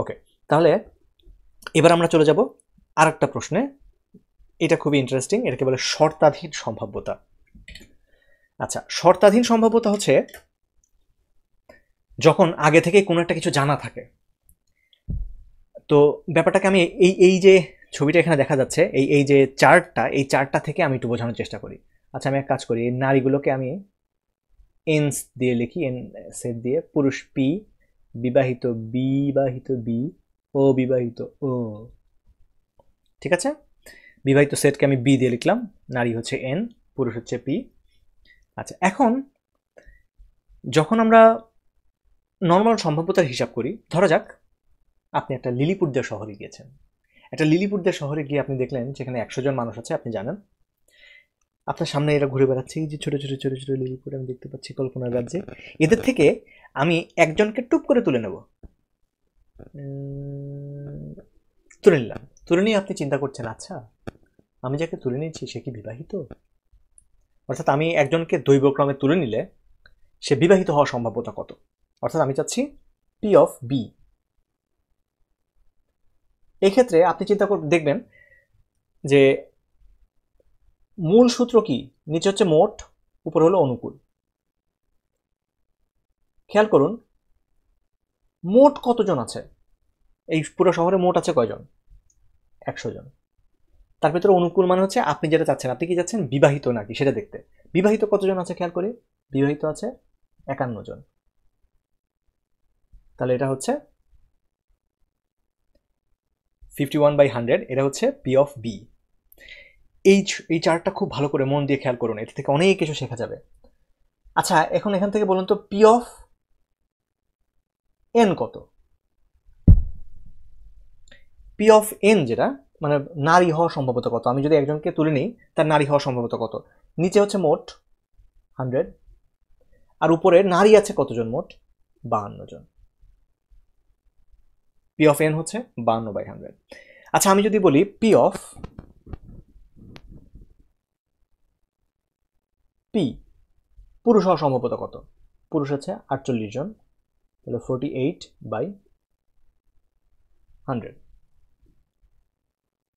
ওকে তাহলে এবার আমরা চলে যাব আর একটা প্রশ্নে এটা খুবই ইন্টারেস্টিং এটাকে বলে শর্তাধীন সম্ভাব্যতা আচ্ছা শর্তাধীন সম্ভাব্যতা হচ্ছে যখন আগে থেকে কোনো একটা কিছু জানা থাকে তো ব্যাপারটাকে আমি এই এই যে ছবিটা এখানে দেখা যাচ্ছে এই এই যে চার্টটা এই চার্টটা থেকে আমি একটু বোঝানোর চেষ্টা করি আচ্ছা আমি এক কাজ করি নারীগুলোকে আমি এনস দিয়ে লিখি এন সেট দিয়ে পুরুষ পি বিবাহিত বিবাহিত বি ও বিবাহিত ও ঠিক আছে বিবাহিত সেটকে আমি বি দিয়ে লিখলাম নারী হচ্ছে এন পুরুষ হচ্ছে পি আচ্ছা এখন যখন আমরা নর্মাল সম্ভাব্যতার হিসাব করি ধরা যাক আপনি একটা লিলিপুরদের শহরে গিয়েছেন একটা লিলিপুরদের শহরে গিয়ে আপনি দেখলেন যেখানে একশো জন মানুষ আছে আপনি জানেন আপনার সামনে এরা ঘুরে বেড়াচ্ছে এই যে ছোটো ছোটো ছোটো ছোটো লিলি করে আমি দেখতে পাচ্ছি কল্পনার রাজ্যে এদের থেকে আমি একজনকে টুপ করে তুলে নেব তুলে নিলাম তুলে নিয়ে আপনি চিন্তা করছেন আচ্ছা আমি যাকে তুলে নিয়েছি সে কি বিবাহিত অর্থাৎ আমি একজনকে দৈবক্রমে তুলে নিলে সে বিবাহিত হওয়ার সম্ভাব্যতা কত অর্থাৎ আমি চাচ্ছি পি অফ বি এক্ষেত্রে আপনি চিন্তা দেখবেন যে মূল সূত্র কি নিচে হচ্ছে মোট উপরে হলো অনুকূল খেয়াল করুন মোট কতজন আছে এই পুরো শহরে মোট আছে কয়জন একশো জন তার ভেতরে অনুকূল মানে হচ্ছে আপনি যেটা চাচ্ছেন আপনি কি যাচ্ছেন বিবাহিত নাকি সেটা দেখতে বিবাহিত কতজন আছে খেয়াল করে বিবাহিত আছে একান্ন জন তাহলে এটা হচ্ছে ফিফটি ওয়ান বাই হান্ড্রেড এটা হচ্ছে পি অফ বি এই এই চার্টটা খুব ভালো করে মন দিয়ে খেয়াল করুন এটা থেকে অনেক কিছু শেখা যাবে আচ্ছা এখন এখান থেকে বলুন তো পি অফ এন কত পি অফ এন যেটা মানে নারী হওয়া সম্ভবত কত আমি যদি একজনকে তুলে নিই তার নারী হওয়া সম্ভবত কত নিচে হচ্ছে মোট হান্ড্রেড আর উপরে নারী আছে কতজন মোট বাহান্ন জন পি অফ এন হচ্ছে বাহান্ন বাই হান্ড্রেড আচ্ছা আমি যদি বলি পি অফ পি পুরুষ হওয়া সম্ভবত কত পুরুষ আছে আটচল্লিশ জন তাহলে ফোরটি এইট বাই হান্ড্রেড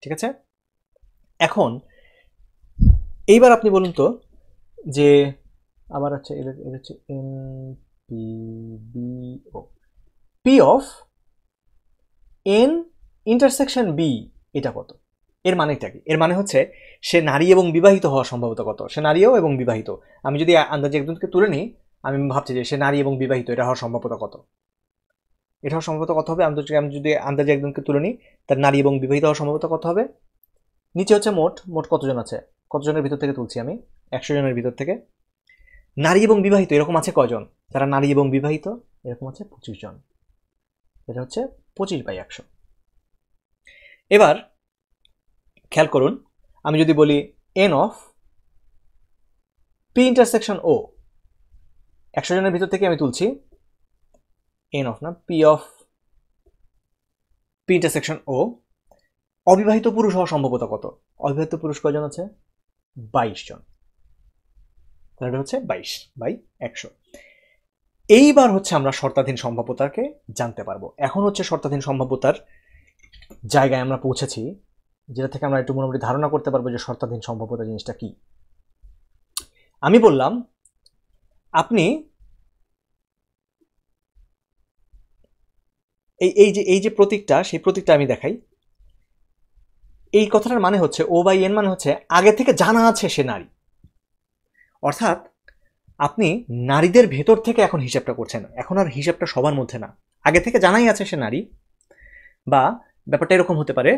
ঠিক আছে এখন এইবার আপনি বলুন তো যে আবার আছে এদের এদের হচ্ছে এম পি বি ও P of N intersection B এটা কত এর মানেটা কি এর মানে হচ্ছে সে নারী এবং বিবাহিত হওয়া সম্ভবত কত সে নারীও এবং বিবাহিত আমি যদি আন্দাজে একজনকে তুলে নিই আমি ভাবছি যে সে নারী এবং বিবাহিত এটা হওয়ার সম্ভবত কত এটা হওয়ার সম্ভবত কত হবে আন্দাজে আমি যদি আন্দাজে একজনকে তুলে নিই তার নারী এবং বিবাহিত হওয়ার সম্ভবত কত হবে নিচে হচ্ছে মোট মোট কতজন আছে কতজনের ভিতর থেকে তুলছি আমি একশো জনের ভিতর থেকে নারী এবং বিবাহিত এরকম আছে কজন তারা নারী এবং বিবাহিত এরকম আছে পঁচিশ জন এটা হচ্ছে পঁচিশ বাই একশো এবার খেয়াল করুন আমি যদি বলি N of P intersection O একশো জনের ভিতর থেকে আমি তুলছি এন অফ না P of P intersection O অবিবাহিত পুরুষ হওয়ার সম্ভবতা কত অবিবাহিত পুরুষ কজন আছে বাইশ জন তাহলে হচ্ছে বাইশ বাই একশো এইবার হচ্ছে আমরা শর্তাধীন সম্ভাব্যতাকে জানতে পারবো এখন হচ্ছে শর্তাধীন সম্ভাব্যতার জায়গায় আমরা পৌঁছেছি যেটা থেকে আমরা একটু মোটামুটি ধারণা করতে পারবো যে শর্তাধীন সম্ভাব্যতা জিনিসটা কি আমি বললাম আপনি এই এই যে এই যে প্রতীকটা সেই প্রতীকটা আমি দেখাই এই কথাটার মানে হচ্ছে ও বাই এন মানে হচ্ছে আগে থেকে জানা আছে সে নারী অর্থাৎ আপনি নারীদের ভেতর থেকে এখন হিসাবটা করছেন এখন আর হিসাবটা সবার মধ্যে না আগে থেকে জানাই আছে সে নারী বা ব্যাপারটা এরকম হতে পারে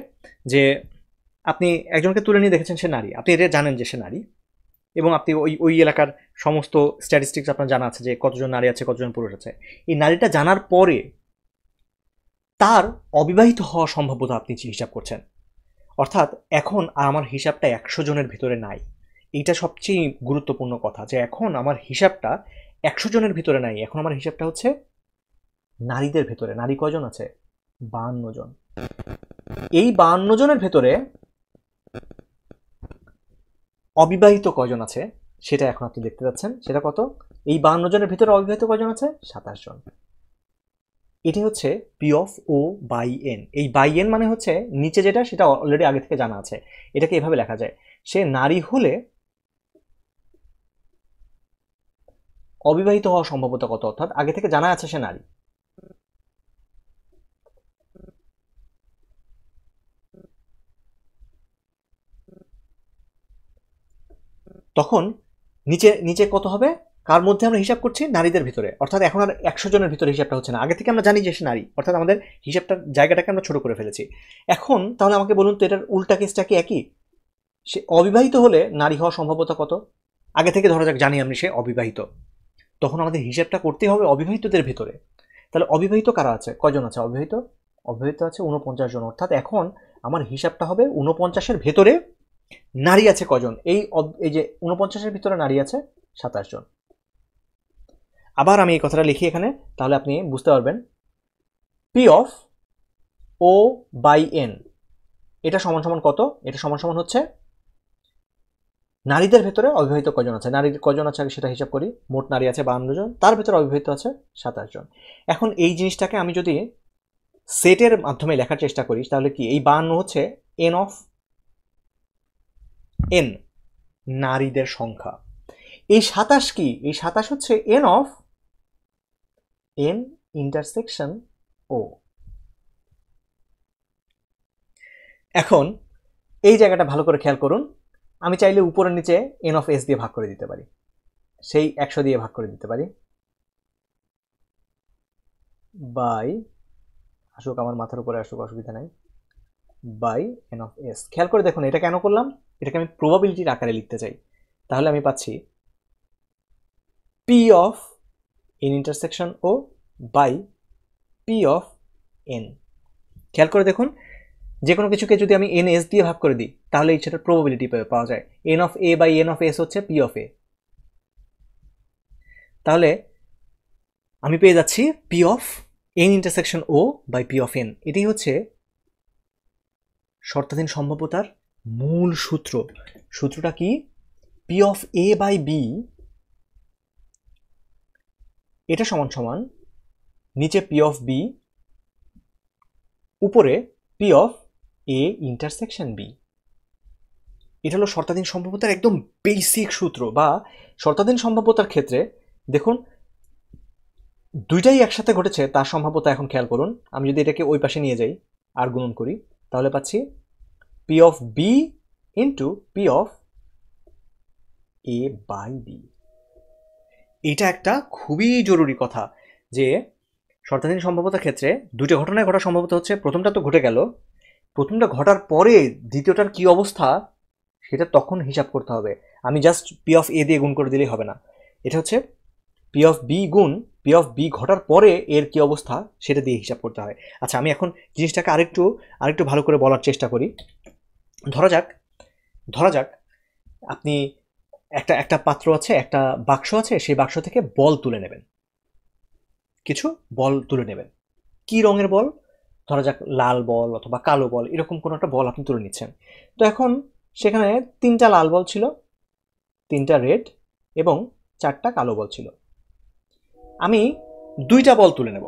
যে আপনি একজনকে তুলে নিয়ে দেখেছেন সে নারী আপনি এটা জানেন যে সে নারী এবং আপনি ওই ওই এলাকার সমস্ত স্ট্যাটিস্টিক্স আপনার জানা আছে যে কতজন নারী আছে কতজন পুরুষ আছে এই নারীটা জানার পরে তার অবিবাহিত হওয়া সম্ভাব্যতা আপনি হিসাব করছেন অর্থাৎ এখন আর আমার হিসাবটা একশো জনের ভিতরে নাই এইটা সবচেয়ে গুরুত্বপূর্ণ কথা যে এখন আমার হিসাবটা একশো জনের ভিতরে নাই এখন আমার হিসাবটা হচ্ছে নারীদের ভেতরে নারী কজন আছে বাহান্ন জন এই বাহান্ন জনের ভেতরে অবিবাহিত কজন আছে সেটা এখন আপনি দেখতে পাচ্ছেন সেটা কত এই বান্ন জনের ভিতরে অবিবাহিত কজন আছে সাতাশ জন এটি হচ্ছে P of O by N এই বাই এন মানে হচ্ছে নিচে যেটা সেটা অলরেডি আগে থেকে জানা আছে এটাকে এভাবে লেখা যায় সে নারী হলে অবিবাহিত হওয়া সম্ভবত কত অর্থাৎ আগে থেকে জানা আছে সে নারী তখন নিচে নিচে কত হবে কার মধ্যে আমরা হিসাব করছি নারীদের ভিতরে অর্থাৎ এখন আর একশো জনের ভিতরে হিসাবটা হচ্ছে না আগে থেকে আমরা জানি যে সে নারী অর্থাৎ আমাদের হিসাবটার জায়গাটাকে আমরা ছোট করে ফেলেছি এখন তাহলে আমাকে বলুন তো এটার উল্টা কেসটা কি একই সে অবিবাহিত হলে নারী হওয়া সম্ভাব্যতা কত আগে থেকে ধরা যাক জানি আমি সে অবিবাহিত তখন আমাদের হিসাবটা করতেই হবে অবিবাহিতদের ভিতরে তাহলে অবিবাহিত কারা আছে কজন আছে অবিবাহিত অবিবাহিত আছে উনপঞ্চাশ জন অর্থাৎ এখন আমার হিসাবটা হবে উনপঞ্চাশের ভেতরে নারী আছে কজন এই এই যে উনপঞ্চাশের ভিতরে নারী আছে সাতাশ জন আবার আমি এই কথাটা লিখি এখানে তাহলে আপনি বুঝতে পারবেন P of O by N এটা সমান সমান কত এটা সমান সমান হচ্ছে নারীদের ভেতরে অবিবাহিত কজন আছে নারীর কজন আছে আগে সেটা হিসাব করি মোট নারী আছে বান্ন জন তার ভেতরে অবিবাহিত আছে সাতাশ জন এখন এই জিনিসটাকে আমি যদি সেটের মাধ্যমে লেখার চেষ্টা করি তাহলে কি এই বান্ন হচ্ছে এন অফ এন নারীদের সংখ্যা এই সাতাশ কি এই সাতাশ হচ্ছে N of N intersection O এখন এই জায়গাটা ভালো করে খেয়াল করুন আমি চাইলে উপরের নিচে এন অফ এস দিয়ে ভাগ করে দিতে পারি সেই একশো দিয়ে ভাগ করে দিতে পারি বাই আসুক আমার মাথার উপরে আসুক অসুবিধা নাই বাই এন অফ এস খেয়াল করে দেখুন এটা কেন করলাম এটাকে আমি প্রবাবিলিটির আকারে লিখতে চাই তাহলে আমি পাচ্ছি P of N intersection O by P of N খেয়াল করে দেখুন যে কোনো কিছুকে যদি আমি এন এস দিয়ে ভাগ করে দিই তাহলে এই সেটার প্রবাবিলিটি পাওয়া যায় N of A by N of S হচ্ছে পি অফ এ তাহলে আমি পেয়ে যাচ্ছি P of N intersection O by P of N এটাই হচ্ছে শর্তাধীন সম্ভাব্যতার মূল সূত্র সূত্রটা কি P of A by B এটা সমান সমান নিচে পি অফ বি উপরে P of A intersection B এটা হলো শর্তাধীন সম্ভাব্যতার একদম বেসিক সূত্র বা শর্তাধীন সম্ভাব্যতার ক্ষেত্রে দেখুন দুইটাই একসাথে ঘটেছে তার সম্ভাব্যতা এখন খেয়াল করুন আমি যদি এটাকে ওই পাশে নিয়ে যাই আর গুণন করি তাহলে পাচ্ছি P of B into P of A by B এটা একটা খুবই জরুরি কথা যে শর্তাধীন সম্ভাব্যতার ক্ষেত্রে দুটো ঘটনায় ঘটা সম্ভবত হচ্ছে প্রথমটা তো ঘটে গেল প্রথমটা ঘটার পরে দ্বিতীয়টার কি অবস্থা সেটা তখন হিসাব করতে হবে আমি জাস্ট পি অফ এ দিয়ে গুণ করে দিলেই হবে না এটা হচ্ছে পি অফ বি গুণ পি অফ বি ঘটার পরে এর কি অবস্থা সেটা দিয়ে হিসাব করতে হয় আচ্ছা আমি এখন জিনিসটাকে আরেকটু আরেকটু ভালো করে বলার চেষ্টা করি ধরা যাক ধরা যাক আপনি একটা একটা পাত্র আছে একটা বাক্স আছে সেই বাক্স থেকে বল তুলে নেবেন কিছু বল তুলে নেবেন কি রঙের বল ধরা যাক লাল বল অথবা কালো বল এরকম কোনো একটা বল আপনি তুলে নিচ্ছেন তো এখন সেখানে তিনটা লাল বল ছিল তিনটা রেড এবং চারটা কালো বল ছিল আমি দুইটা বল তুলে নেব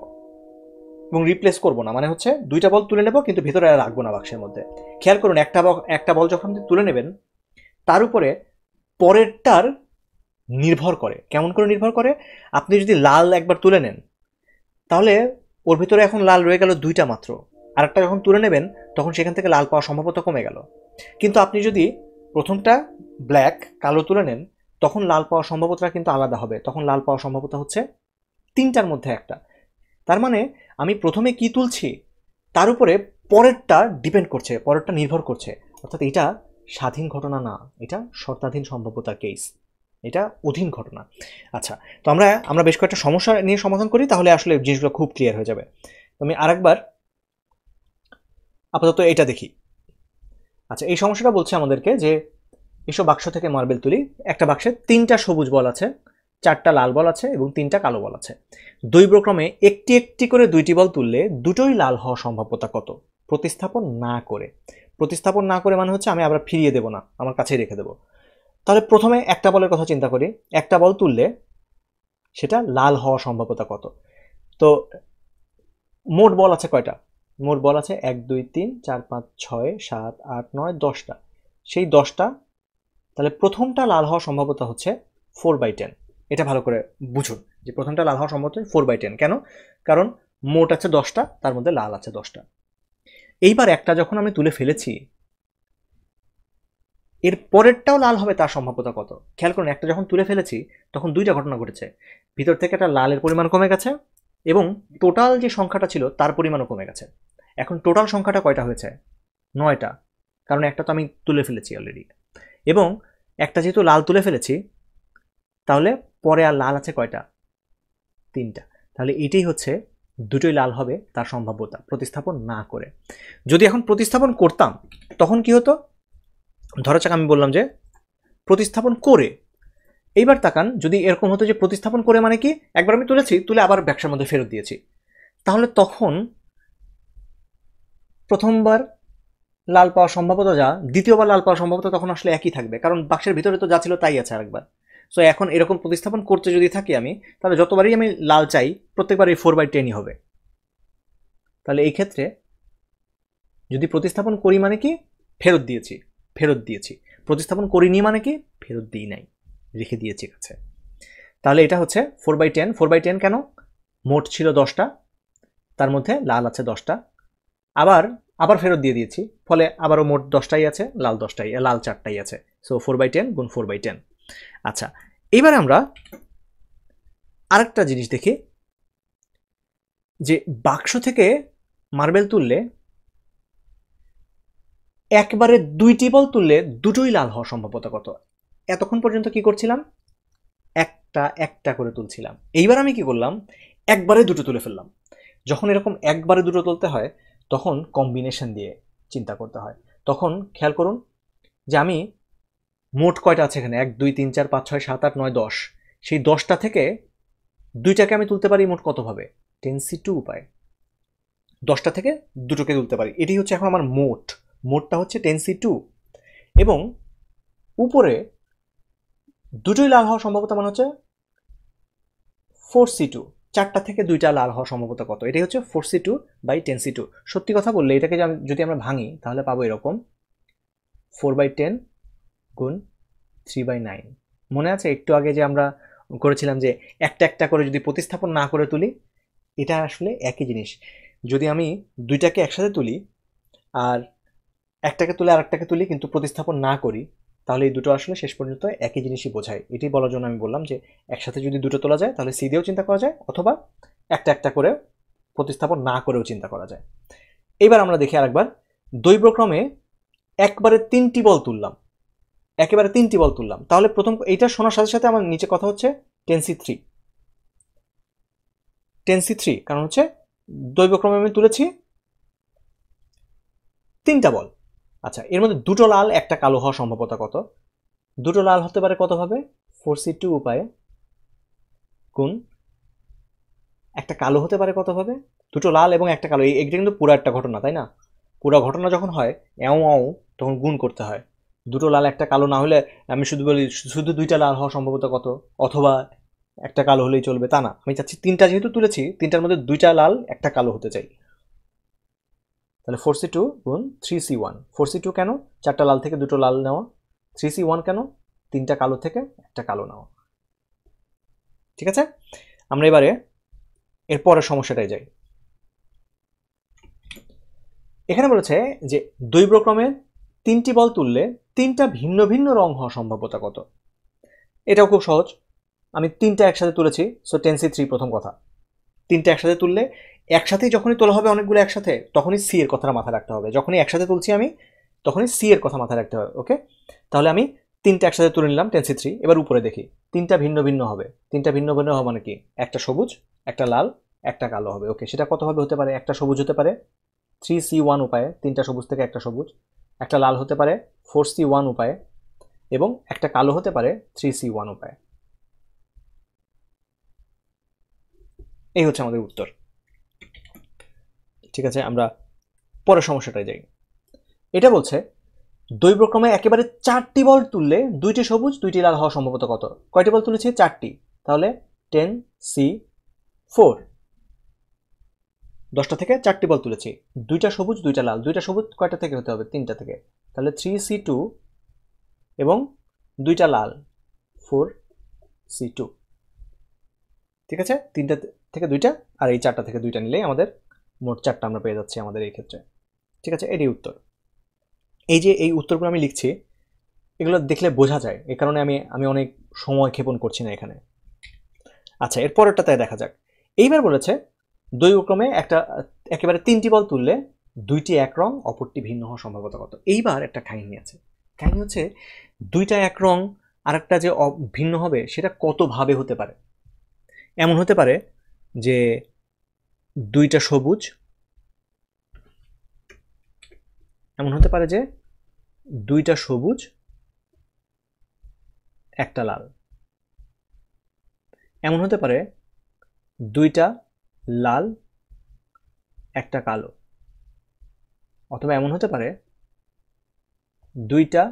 এবং রিপ্লেস করবো না মানে হচ্ছে দুইটা বল তুলে নেব কিন্তু ভিতরে আর রাখবো না বাক্সের মধ্যে খেয়াল করুন একটা একটা বল যখন তুলে নেবেন তার উপরে পরেরটার নির্ভর করে কেমন করে নির্ভর করে আপনি যদি লাল একবার তুলে নেন তাহলে ওর ভিতরে এখন লাল রয়ে গেল দুইটা মাত্র আর একটা যখন তুলে নেবেন তখন সেখান থেকে লাল পাওয়া সম্ভবত কমে গেল কিন্তু আপনি যদি প্রথমটা ব্ল্যাক কালো তুলে নেন তখন লাল পাওয়া সম্ভবতটা কিন্তু আলাদা হবে তখন লাল পাওয়া সম্ভবতা হচ্ছে তিনটার মধ্যে একটা তার মানে আমি প্রথমে কি তুলছি তার উপরে পরেরটা ডিপেন্ড করছে পরেরটা নির্ভর করছে অর্থাৎ এটা স্বাধীন ঘটনা না এটা শর্তাধীন সম্ভাব্যতা কেস এটা অধীন ঘটনা আচ্ছা তো আমরা আমরা বেশ কয়েকটা সমস্যা নিয়ে সমাধান করি তাহলে আসলে জিনিসগুলো খুব ক্লিয়ার হয়ে যাবে আমি আরেকবার আপাতত এটা দেখি আচ্ছা এই সমস্যাটা বলছে আমাদেরকে যে এসব বাক্স থেকে মার্বেল তুলি একটা বাক্সে তিনটা সবুজ বল আছে চারটা লাল বল আছে এবং তিনটা কালো বল আছে দুই প্রক্রমে একটি একটি করে দুইটি বল তুললে দুটোই লাল হওয়ার সম্ভাব্যতা কত প্রতিস্থাপন না করে প্রতিস্থাপন না করে মানে হচ্ছে আমি আবার ফিরিয়ে দেব না আমার কাছেই রেখে দেবো তাহলে প্রথমে একটা বলের কথা চিন্তা করি একটা বল তুললে সেটা লাল হওয়ার সম্ভাব্যতা কত তো মোট বল আছে কয়টা মোট বল আছে এক দুই তিন চার পাঁচ ছয় সাত আট নয় দশটা সেই দশটা তাহলে প্রথমটা লাল হওয়ার সম্ভাব্যতা হচ্ছে ফোর বাই টেন এটা ভালো করে বুঝুন যে প্রথমটা লাল হওয়া সম্ভবত ফোর বাই টেন কেন কারণ মোট আছে দশটা তার মধ্যে লাল আছে দশটা এইবার একটা যখন আমি তুলে ফেলেছি এর পরেরটাও লাল হবে তার সম্ভাব্যতা কত খেয়াল করুন একটা যখন তুলে ফেলেছি তখন দুইটা ঘটনা ঘটেছে ভিতর থেকে একটা লালের পরিমাণ কমে গেছে এবং টোটাল যে সংখ্যাটা ছিল তার পরিমাণও কমে গেছে এখন টোটাল সংখ্যাটা কয়টা হয়েছে নয়টা কারণ একটা তো আমি তুলে ফেলেছি অলরেডি এবং একটা যেহেতু লাল তুলে ফেলেছি তাহলে পরে আর লাল আছে কয়টা তিনটা তাহলে এটাই হচ্ছে দুটোই লাল হবে তার সম্ভাব্যতা প্রতিস্থাপন না করে যদি এখন প্রতিস্থাপন করতাম তখন কি হতো ধরা যাক আমি বললাম যে প্রতিস্থাপন করে এইবার তাকান যদি এরকম হতো যে প্রতিস্থাপন করে মানে কি একবার আমি তুলেছি তুলে আবার ব্যবসার মধ্যে ফেরত দিয়েছি তাহলে তখন প্রথমবার লাল পাওয়ার সম্ভাবতা যা দ্বিতীয়বার লাল পাওয়ার সম্ভাবতা তখন আসলে একই থাকবে কারণ বাক্সের ভিতরে তো যা ছিল তাই আছে আরেকবার সো এখন এরকম প্রতিস্থাপন করতে যদি থাকি আমি তাহলে যতবারই আমি লাল চাই প্রত্যেকবার এই ফোর বাই টেনই হবে তাহলে এই ক্ষেত্রে যদি প্রতিস্থাপন করি মানে কি ফেরত দিয়েছি ফেরত দিয়েছি প্রতিস্থাপন করিনি মানে কি ফেরত দিই নাই রেখে দিয়েছি কাছে তাহলে এটা হচ্ছে four by ten four by ten কেন মোট ছিল দশটা তার মধ্যে লাল আছে দশটা আবার আবার ফেরত দিয়ে দিয়েছি ফলে আবারও মোট দশটাই আছে লাল দশটাই লাল চারটাই আছে সো ফোর বাই টেন গুণ ফোর বাই টেন আচ্ছা এবার আমরা আরেকটা জিনিস দেখি যে বাক্স থেকে মার্বেল তুললে একবারে দুইটি বল তুললে দুটোই লাল হওয়ার সম্ভাব্যতা কত এতক্ষণ পর্যন্ত কি করছিলাম একটা একটা করে তুলছিলাম এইবার আমি কি করলাম একবারে দুটো তুলে ফেললাম যখন এরকম একবারে দুটো তুলতে হয় তখন কম্বিনেশন দিয়ে চিন্তা করতে হয় তখন খেয়াল করুন যে আমি মোট কয়টা আছে এখানে এক দুই তিন চার পাঁচ ছয় সাত আট নয় দশ সেই দশটা থেকে দুইটাকে আমি তুলতে পারি মোট কতভাবে টেন্সি টু উপায় দশটা থেকে দুটোকে তুলতে পারি এটি হচ্ছে এখন আমার মোট মোটটা হচ্ছে টেন্সি টু এবং উপরে দুটোই লাল হওয়ার সম্ভবতা মানে হচ্ছে ফোর সি টু চারটা থেকে দুইটা লাল হওয়ার সম্ভবতা কত এটাই হচ্ছে four C two by ten C two সত্যি কথা বললে এটাকে যদি আমরা ভাঙি তাহলে পাবো এরকম ফোর বাই টেন গুণ থ্রি বাই নাইন মনে আছে একটু আগে যে আমরা করেছিলাম যে একটা একটা করে যদি প্রতিস্থাপন না করে তুলি এটা আসলে একই জিনিস যদি আমি দুইটাকে একসাথে তুলি আর একটাকে তুলে আর একটাকে তুলি কিন্তু প্রতিস্থাপন না করি তাহলে এই দুটো আসলে শেষ পর্যন্ত একই জিনিসই বোঝায় এটি বলার জন্য আমি বললাম যে একসাথে যদি দুটো তোলা যায় তাহলে সি দিয়েও চিন্তা করা যায় অথবা একটা একটা করে প্রতিস্থাপন না করেও চিন্তা করা যায় এবার আমরা দেখি আরেকবার দৈবক্রমে একবারে তিনটি বল তুললাম একেবারে তিনটি বল তুললাম তাহলে প্রথম এইটা শোনার সাথে সাথে আমার নিচে কথা হচ্ছে টেনসি থ্রি টেনসি থ্রি কারণ হচ্ছে দৈবক্রমে আমি তুলেছি তিনটা বল আচ্ছা এর মধ্যে দুটো লাল একটা কালো হওয়ার সম্ভাবতা কত দুটো লাল হতে পারে কতভাবে ফোর সি টু উপায়ে গুণ একটা কালো হতে পারে কতভাবে দুটো লাল এবং একটা কালো এইটা কিন্তু পুরো একটা ঘটনা তাই না পুরো ঘটনা যখন হয় এও তখন গুণ করতে হয় দুটো লাল একটা কালো না হলে আমি শুধু বলি শুধু দুইটা লাল হওয়া সম্ভবত কত অথবা একটা কালো হলেই চলবে তা না আমি চাচ্ছি তিনটা যেহেতু তুলেছি তিনটার মধ্যে দুইটা লাল একটা কালো হতে চাই তাহলে ফোর সি টু গুণ three C one four C two কেন চারটা লাল থেকে দুটো লাল নেওয়া থ্রি সি ওয়ান কেন তিনটা কালো থেকে একটা কালো নেওয়া ঠিক আছে আমরা এবারে এরপরের সমস্যাটায় যাই এখানে বলেছে যে দৈব্যক্রমে তিনটি বল তুললে তিনটা ভিন্ন ভিন্ন রং হওয়ার সম্ভাব্যতা কত এটাও খুব সহজ আমি তিনটা একসাথে তুলেছি সো টেনসি থ্রি প্রথম কথা তিনটা একসাথে তুললে একসাথেই যখনই তোলা হবে অনেকগুলো একসাথে তখনই সি এর কথাটা মাথায় রাখতে হবে যখনই একসাথে তুলছি আমি তখনই সি এর কথা মাথায় রাখতে হবে ওকে তাহলে আমি তিনটা একসাথে তুলে নিলাম টেনসি থ্রি এবার উপরে দেখি তিনটা ভিন্ন ভিন্ন হবে তিনটা ভিন্ন ভিন্ন হবে মানে কি একটা সবুজ একটা লাল একটা কালো হবে ওকে সেটা কতভাবে হতে পারে একটা সবুজ হতে পারে থ্রি সি ওয়ান উপায়ে তিনটা সবুজ থেকে একটা সবুজ একটা লাল হতে পারে ফোর সি ওয়ান উপায়ে এবং একটা কালো হতে পারে থ্রি সি ওয়ান উপায়ে এই হচ্ছে আমাদের উত্তর ঠিক আছে আমরা পরের সমস্যাটায় যাই এটা বলছে দৈবক্রমে একেবারে চারটি বল তুললে দুইটি সবুজ দুইটি লাল হওয়া সম্ভবত কত কয়টি বল তুলেছে চারটি তাহলে টেন সি ফোর দশটা থেকে চারটি বল তুলেছি দুইটা সবুজ দুইটা লাল দুইটা সবুজ কয়টা থেকে হতে হবে তিনটা থেকে তাহলে থ্রি সি টু এবং দুইটা লাল ফোর সি টু ঠিক আছে তিনটা থেকে দুইটা আর এই চারটা থেকে দুইটা নিলেই আমাদের মোট চারটা আমরা পেয়ে যাচ্ছি আমাদের এই ক্ষেত্রে ঠিক আছে এটি উত্তর এই যে এই উত্তরগুলো আমি লিখছি এগুলো দেখলে বোঝা যায় এ কারণে আমি আমি অনেক সময় ক্ষেপণ করছি না এখানে আচ্ছা এর পরেরটা তাই দেখা যাক এইবার বলেছে দৈবক্রমে একটা একেবারে তিনটি বল তুললে দুইটি এক রং অপরটি ভিন্ন হওয়ার সম্ভাবনা কত এইবার একটা কাহিনী আছে কাহিনী হচ্ছে দুইটা এক রং একটা যে ভিন্ন হবে সেটা কতভাবে হতে পারে এমন হতে পারে যে দুইটা সবুজ এমন হতে পারে যে দুইটা সবুজ একটা লাল এমন হতে পারে দুইটা লাল একটা কালো অথবা এমন হতে পারে দুইটা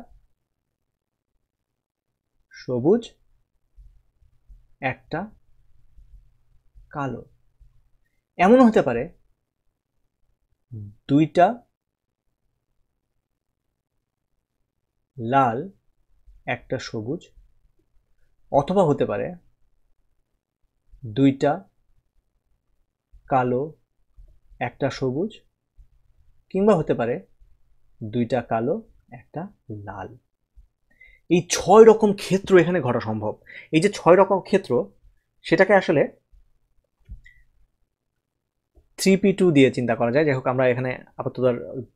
সবুজ একটা কালো এমন হতে পারে দুইটা লাল একটা সবুজ অথবা হতে পারে দুইটা কালো একটা সবুজ কিংবা হতে পারে দুইটা কালো একটা লাল এই ছয় রকম ক্ষেত্র এখানে ঘটা সম্ভব এই যে ছয় রকম ক্ষেত্র সেটাকে আসলে থ্রি পি টু দিয়ে চিন্তা করা যায় যাই হোক আমরা এখানে আপাতত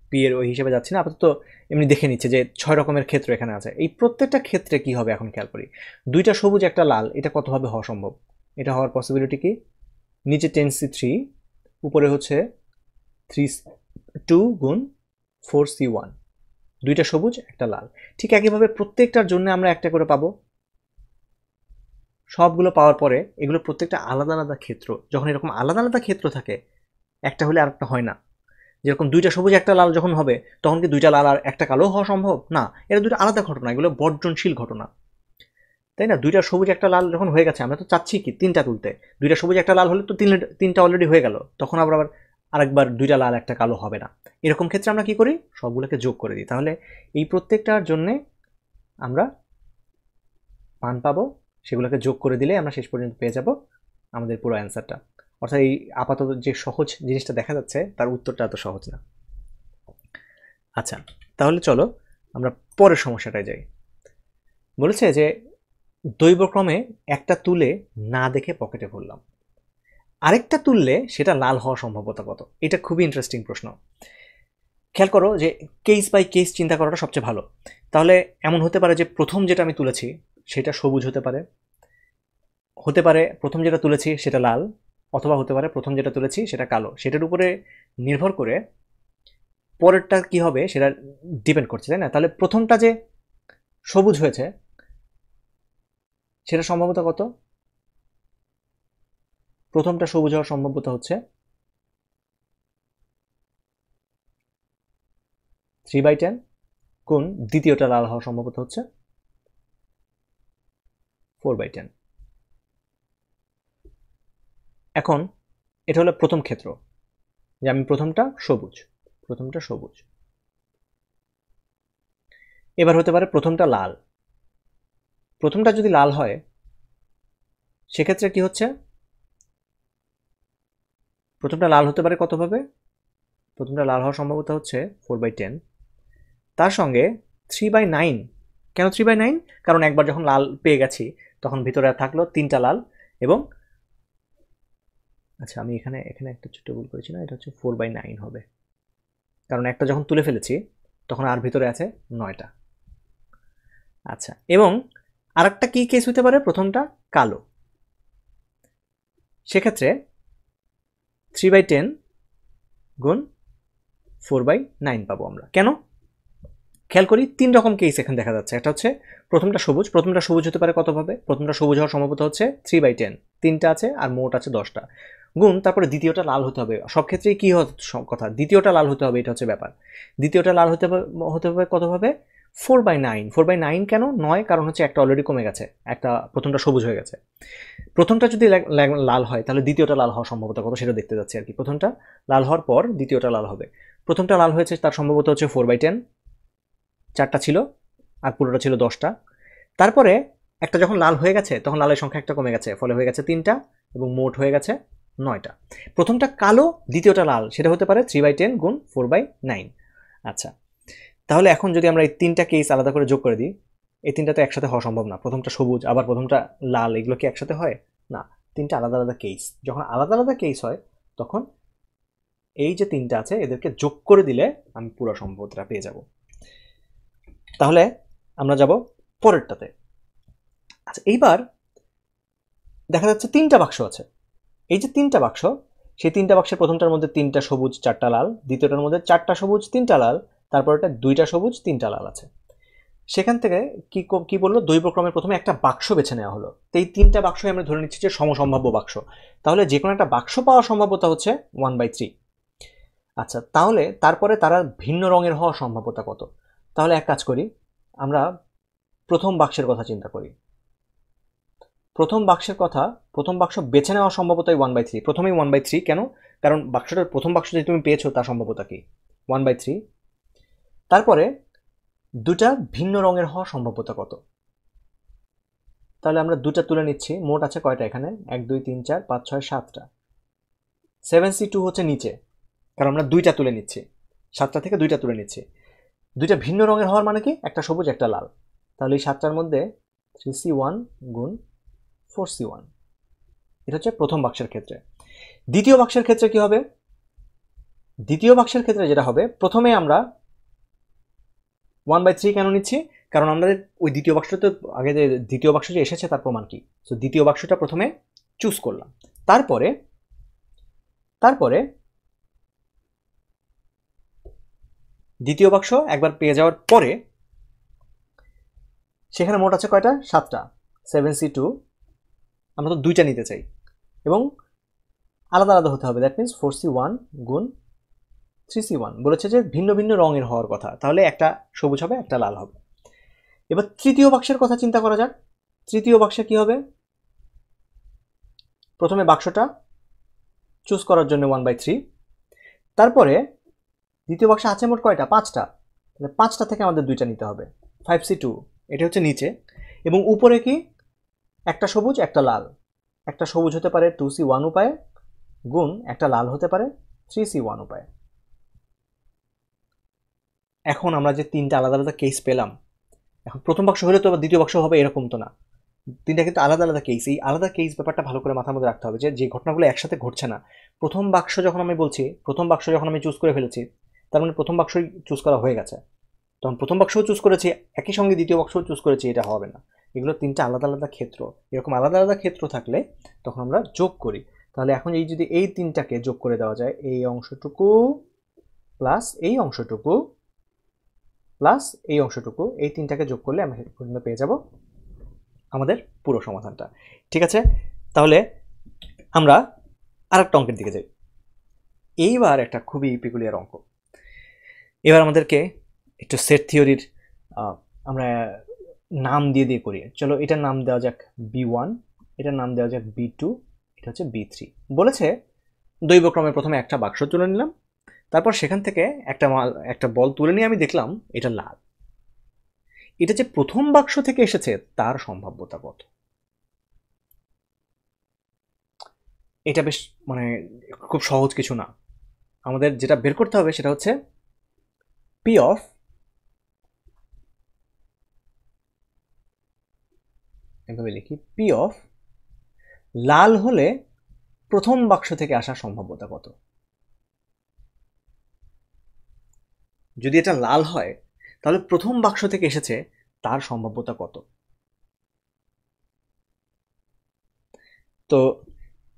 পি এর ওই হিসেবে যাচ্ছি না আপাতত এমনি দেখে নিচ্ছে যে ছয় রকমের ক্ষেত্র এখানে আছে এই প্রত্যেকটা ক্ষেত্রে কি হবে এখন খেয়াল করি দুইটা সবুজ একটা লাল এটা কতভাবে হওয়া সম্ভব এটা হওয়ার পসিবিলিটি কি নিচে টেন সি থ্রি উপরে হচ্ছে থ্রি টু গুণ ফোর সি ওয়ান দুইটা সবুজ একটা লাল ঠিক একইভাবে প্রত্যেকটার জন্য আমরা একটা করে পাবো সবগুলো পাওয়ার পরে এগুলো প্রত্যেকটা আলাদা আলাদা ক্ষেত্র যখন এরকম আলাদা আলাদা ক্ষেত্র থাকে একটা হলে আর একটা হয় না যেরকম দুইটা সবুজ একটা লাল যখন হবে তখন কি দুইটা লাল আর একটা কালো হওয়া সম্ভব না এটা দুটো আলাদা ঘটনা এগুলো বর্জনশীল ঘটনা তাই না দুইটা সবুজ একটা লাল যখন হয়ে গেছে আমরা তো চাচ্ছি কি তিনটা তুলতে দুইটা সবুজ একটা লাল হলে তো তিন তিনটা অলরেডি হয়ে গেল তখন আবার আবার আরেকবার দুইটা লাল একটা কালো হবে না এরকম ক্ষেত্রে আমরা কি করি সবগুলোকে যোগ করে দিই তাহলে এই প্রত্যেকটার জন্যে আমরা মান পাবো সেগুলোকে যোগ করে দিলে আমরা শেষ পর্যন্ত পেয়ে যাব আমাদের পুরো অ্যান্সারটা অর্থাৎ এই আপাতত যে সহজ জিনিসটা দেখা যাচ্ছে তার উত্তরটা এত সহজ না আচ্ছা তাহলে চলো আমরা পরের সমস্যাটায় যাই বলেছে যে দৈবক্রমে একটা তুলে না দেখে পকেটে ভরলাম আরেকটা তুললে সেটা লাল হওয়া সম্ভবতা কত এটা খুবই ইন্টারেস্টিং প্রশ্ন খেয়াল করো যে কেস বাই কেস চিন্তা করাটা সবচেয়ে ভালো তাহলে এমন হতে পারে যে প্রথম যেটা আমি তুলেছি সেটা সবুজ হতে পারে হতে পারে প্রথম যেটা তুলেছি সেটা লাল অথবা হতে পারে প্রথম যেটা তুলেছি সেটা কালো সেটার উপরে নির্ভর করে পরেরটা কি হবে সেটা ডিপেন্ড করছে তাই না তাহলে প্রথমটা যে সবুজ হয়েছে সেটা সম্ভাবতা কত প্রথমটা সবুজ হওয়ার সম্ভাব্যতা হচ্ছে থ্রি বাই টেন কোন দ্বিতীয়টা লাল হওয়ার সম্ভাব্যতা হচ্ছে ফোর বাই টেন এখন এটা হলো প্রথম ক্ষেত্র যে আমি প্রথমটা সবুজ প্রথমটা সবুজ এবার হতে পারে প্রথমটা লাল প্রথমটা যদি লাল হয় সেক্ষেত্রে কি হচ্ছে প্রথমটা লাল হতে পারে কতভাবে প্রথমটা লাল হওয়ার সম্ভাবতা হচ্ছে ফোর বাই টেন তার সঙ্গে থ্রি বাই নাইন কেন থ্রি বাই নাইন কারণ একবার যখন লাল পেয়ে গেছি তখন ভিতরে থাকলো তিনটা লাল এবং আচ্ছা আমি এখানে এখানে একটা ছোট্ট ভুল করেছি না এটা হচ্ছে ফোর বাই নাইন হবে কারণ একটা যখন তুলে ফেলেছি তখন আর ভিতরে আছে নয়টা আচ্ছা এবং আরেকটা কি কেস হতে পারে প্রথমটা কালো সেক্ষেত্রে থ্রি বাই টেন গুণ ফোর বাই নাইন পাবো আমরা কেন খেয়াল করি তিন রকম কেস এখানে দেখা যাচ্ছে একটা হচ্ছে প্রথমটা সবুজ প্রথমটা সবুজ হতে পারে কতভাবে প্রথমটা সবুজ হওয়ার সম্ভবত হচ্ছে থ্রি বাই টেন তিনটা আছে আর মোট আছে দশটা গুণ তারপরে দ্বিতীয়টা লাল হতে হবে সব ক্ষেত্রেই কী কথা দ্বিতীয়টা লাল হতে হবে এটা হচ্ছে ব্যাপার দ্বিতীয়টা লাল হতে হবে হতে হবে কতভাবে four by nine four by nine কেন নয় কারণ হচ্ছে একটা অলরেডি কমে গেছে একটা প্রথমটা সবুজ হয়ে গেছে প্রথমটা যদি লাল হয় তাহলে দ্বিতীয়টা লাল হওয়ার সম্ভবতা কত সেটা দেখতে যাচ্ছি আর কি প্রথমটা লাল হওয়ার পর দ্বিতীয়টা লাল হবে প্রথমটা লাল হয়েছে তার সম্ভবত হচ্ছে ফোর বাই টেন চারটা ছিল আর পুরোটা ছিল দশটা তারপরে একটা যখন লাল হয়ে গেছে তখন লালের সংখ্যা একটা কমে গেছে ফলে হয়ে গেছে তিনটা এবং মোট হয়ে গেছে নয়টা প্রথমটা কালো দ্বিতীয়টা লাল সেটা হতে পারে থ্রি বাই টেন গুণ ফোর বাই নাইন আচ্ছা তাহলে এখন যদি আমরা এই তিনটা কেস আলাদা করে যোগ করে দিই এই তিনটা তো একসাথে হওয়া সম্ভব না প্রথমটা সবুজ আবার প্রথমটা লাল এগুলো কি একসাথে হয় না তিনটা আলাদা আলাদা কেস যখন আলাদা আলাদা কেস হয় তখন এই যে তিনটা আছে এদেরকে যোগ করে দিলে আমি পুরো সম্ভবটা পেয়ে যাব তাহলে আমরা যাব পরেরটাতে আচ্ছা এইবার দেখা যাচ্ছে তিনটা বাক্স আছে এই যে তিনটা বাক্স সেই তিনটা বাক্সের প্রথমটার মধ্যে তিনটা সবুজ চারটা লাল দ্বিতীয়টার মধ্যে চারটা সবুজ তিনটা লাল তারপর এটা দুইটা সবুজ তিনটা লাল আছে সেখান থেকে কি কি বললো দৈবক্রমে প্রথমে একটা বাক্স বেছে নেওয়া হলো তো এই তিনটা বাক্সই আমরা ধরে নিচ্ছি যে সমসম্ভাব্য বাক্স তাহলে যে কোনো একটা বাক্স পাওয়ার সম্ভাব্যতা হচ্ছে ওয়ান বাই থ্রি আচ্ছা তাহলে তারপরে তারা ভিন্ন রঙের হওয়ার সম্ভাব্যতা কত তাহলে এক কাজ করি আমরা প্রথম বাক্সের কথা চিন্তা করি প্রথম বাক্সের কথা প্রথম বাক্স বেছে নেওয়া সম্ভবতই ওয়ান বাই থ্রি প্রথমেই ওয়ান বাই থ্রি কেন কারণ বাক্সটার প্রথম বাক্স যদি তুমি পেয়েছো তার সম্ভাব্যতা কি ওয়ান বাই থ্রি তারপরে দুটা ভিন্ন রঙের হওয়া সম্ভাব্যতা কত তাহলে আমরা দুটা তুলে নিচ্ছি মোট আছে কয়টা এখানে এক দুই তিন চার পাঁচ ছয় সাতটা সেভেন সি টু হচ্ছে নিচে কারণ আমরা দুইটা তুলে নিচ্ছি সাতটা থেকে দুইটা তুলে নিচ্ছি দুইটা ভিন্ন রঙের হওয়ার মানে কি একটা সবুজ একটা লাল তাহলে এই সাতটার মধ্যে থ্রি সি ওয়ান গুণ ফোর সি ওয়ান এটা হচ্ছে প্রথম বাক্সের ক্ষেত্রে দ্বিতীয় বাক্সের ক্ষেত্রে কি হবে দ্বিতীয় বাক্সের ক্ষেত্রে যেটা হবে প্রথমে আমরা ওয়ান বাই থ্রি কেন নিচ্ছি কারণ আমাদের ওই দ্বিতীয় তো আগে যে দ্বিতীয় বাক্স যে এসেছে তার প্রমাণ কি সো দ্বিতীয় বাক্সটা প্রথমে চুজ করলাম তারপরে তারপরে দ্বিতীয় বাক্স একবার পেয়ে যাওয়ার পরে সেখানে মোট আছে কয়টা সাতটা সেভেন সি টু আমরা তো দুইটা নিতে চাই এবং আলাদা আলাদা হতে হবে that means four C one গুণ থ্রি সি ওয়ান বলেছে যে ভিন্ন ভিন্ন রঙের হওয়ার কথা তাহলে একটা সবুজ হবে একটা লাল হবে এবার তৃতীয় বাক্সের কথা চিন্তা করা যাক তৃতীয় বাক্সে কি হবে প্রথমে বাক্সটা চুজ করার জন্য ওয়ান বাই থ্রি তারপরে দ্বিতীয় বাক্সে আছে মোট কয়টা পাঁচটা তাহলে পাঁচটা থেকে আমাদের দুইটা নিতে হবে ফাইভ সি টু এটা হচ্ছে নিচে এবং উপরে কি একটা সবুজ একটা লাল একটা সবুজ হতে পারে টু সি ওয়ান উপায়ে গুণ একটা লাল হতে পারে থ্রি সি ওয়ান উপায়ে এখন আমরা যে তিনটা আলাদা আলাদা কেস পেলাম এখন প্রথম বাক্স হলে তো দ্বিতীয় বাক্স হবে এরকম তো না তিনটা কিন্তু আলাদা আলাদা কেস এই আলাদা কেস ব্যাপারটা ভালো করে মাথার মধ্যে রাখতে হবে যে যে ঘটনাগুলো একসাথে ঘটছে না প্রথম বাক্স যখন আমি বলছি প্রথম বাক্স যখন আমি চুজ করে ফেলেছি তার মানে প্রথম বাক্সই চুজ করা হয়ে গেছে তখন প্রথম বাক্সও চুজ করেছি একই সঙ্গে দ্বিতীয় বাক্সও চুজ করেছি এটা হবে না এগুলো তিনটা আলাদা আলাদা ক্ষেত্র এরকম আলাদা আলাদা ক্ষেত্র থাকলে তখন আমরা যোগ করি তাহলে এখন এই যদি এই তিনটাকে যোগ করে দেওয়া যায় এই অংশটুকু প্লাস এই অংশটুকু প্লাস এই অংশটুকু এই তিনটাকে যোগ করলে আমরা পর্যন্ত পেয়ে যাব আমাদের পুরো সমাধানটা ঠিক আছে তাহলে আমরা আর একটা অঙ্কের দিকে যাই এইবার একটা খুবই পিকুলিয়ার অঙ্ক এবার আমাদেরকে একটু সেট থিওরির আমরা নাম দিয়ে দিয়ে করি চলো এটার নাম দেওয়া যাক বি ওয়ান এটার নাম দেওয়া যাক বি টু এটা হচ্ছে বি থ্রি বলেছে দৈবক্রমে প্রথমে একটা বাক্স তুলে নিলাম তারপর সেখান থেকে একটা মাল একটা বল তুলে নিয়ে আমি দেখলাম এটা লাল এটা যে প্রথম বাক্স থেকে এসেছে তার সম্ভাব্যতা কত এটা বেশ মানে খুব সহজ কিছু না আমাদের যেটা বের করতে হবে সেটা হচ্ছে পি অফ এভাবে লিখি পি অফ লাল হলে প্রথম বাক্স থেকে আসার সম্ভাব্যতা কত যদি এটা লাল হয় তাহলে প্রথম বাক্স থেকে এসেছে তার সম্ভাব্যতা কত তো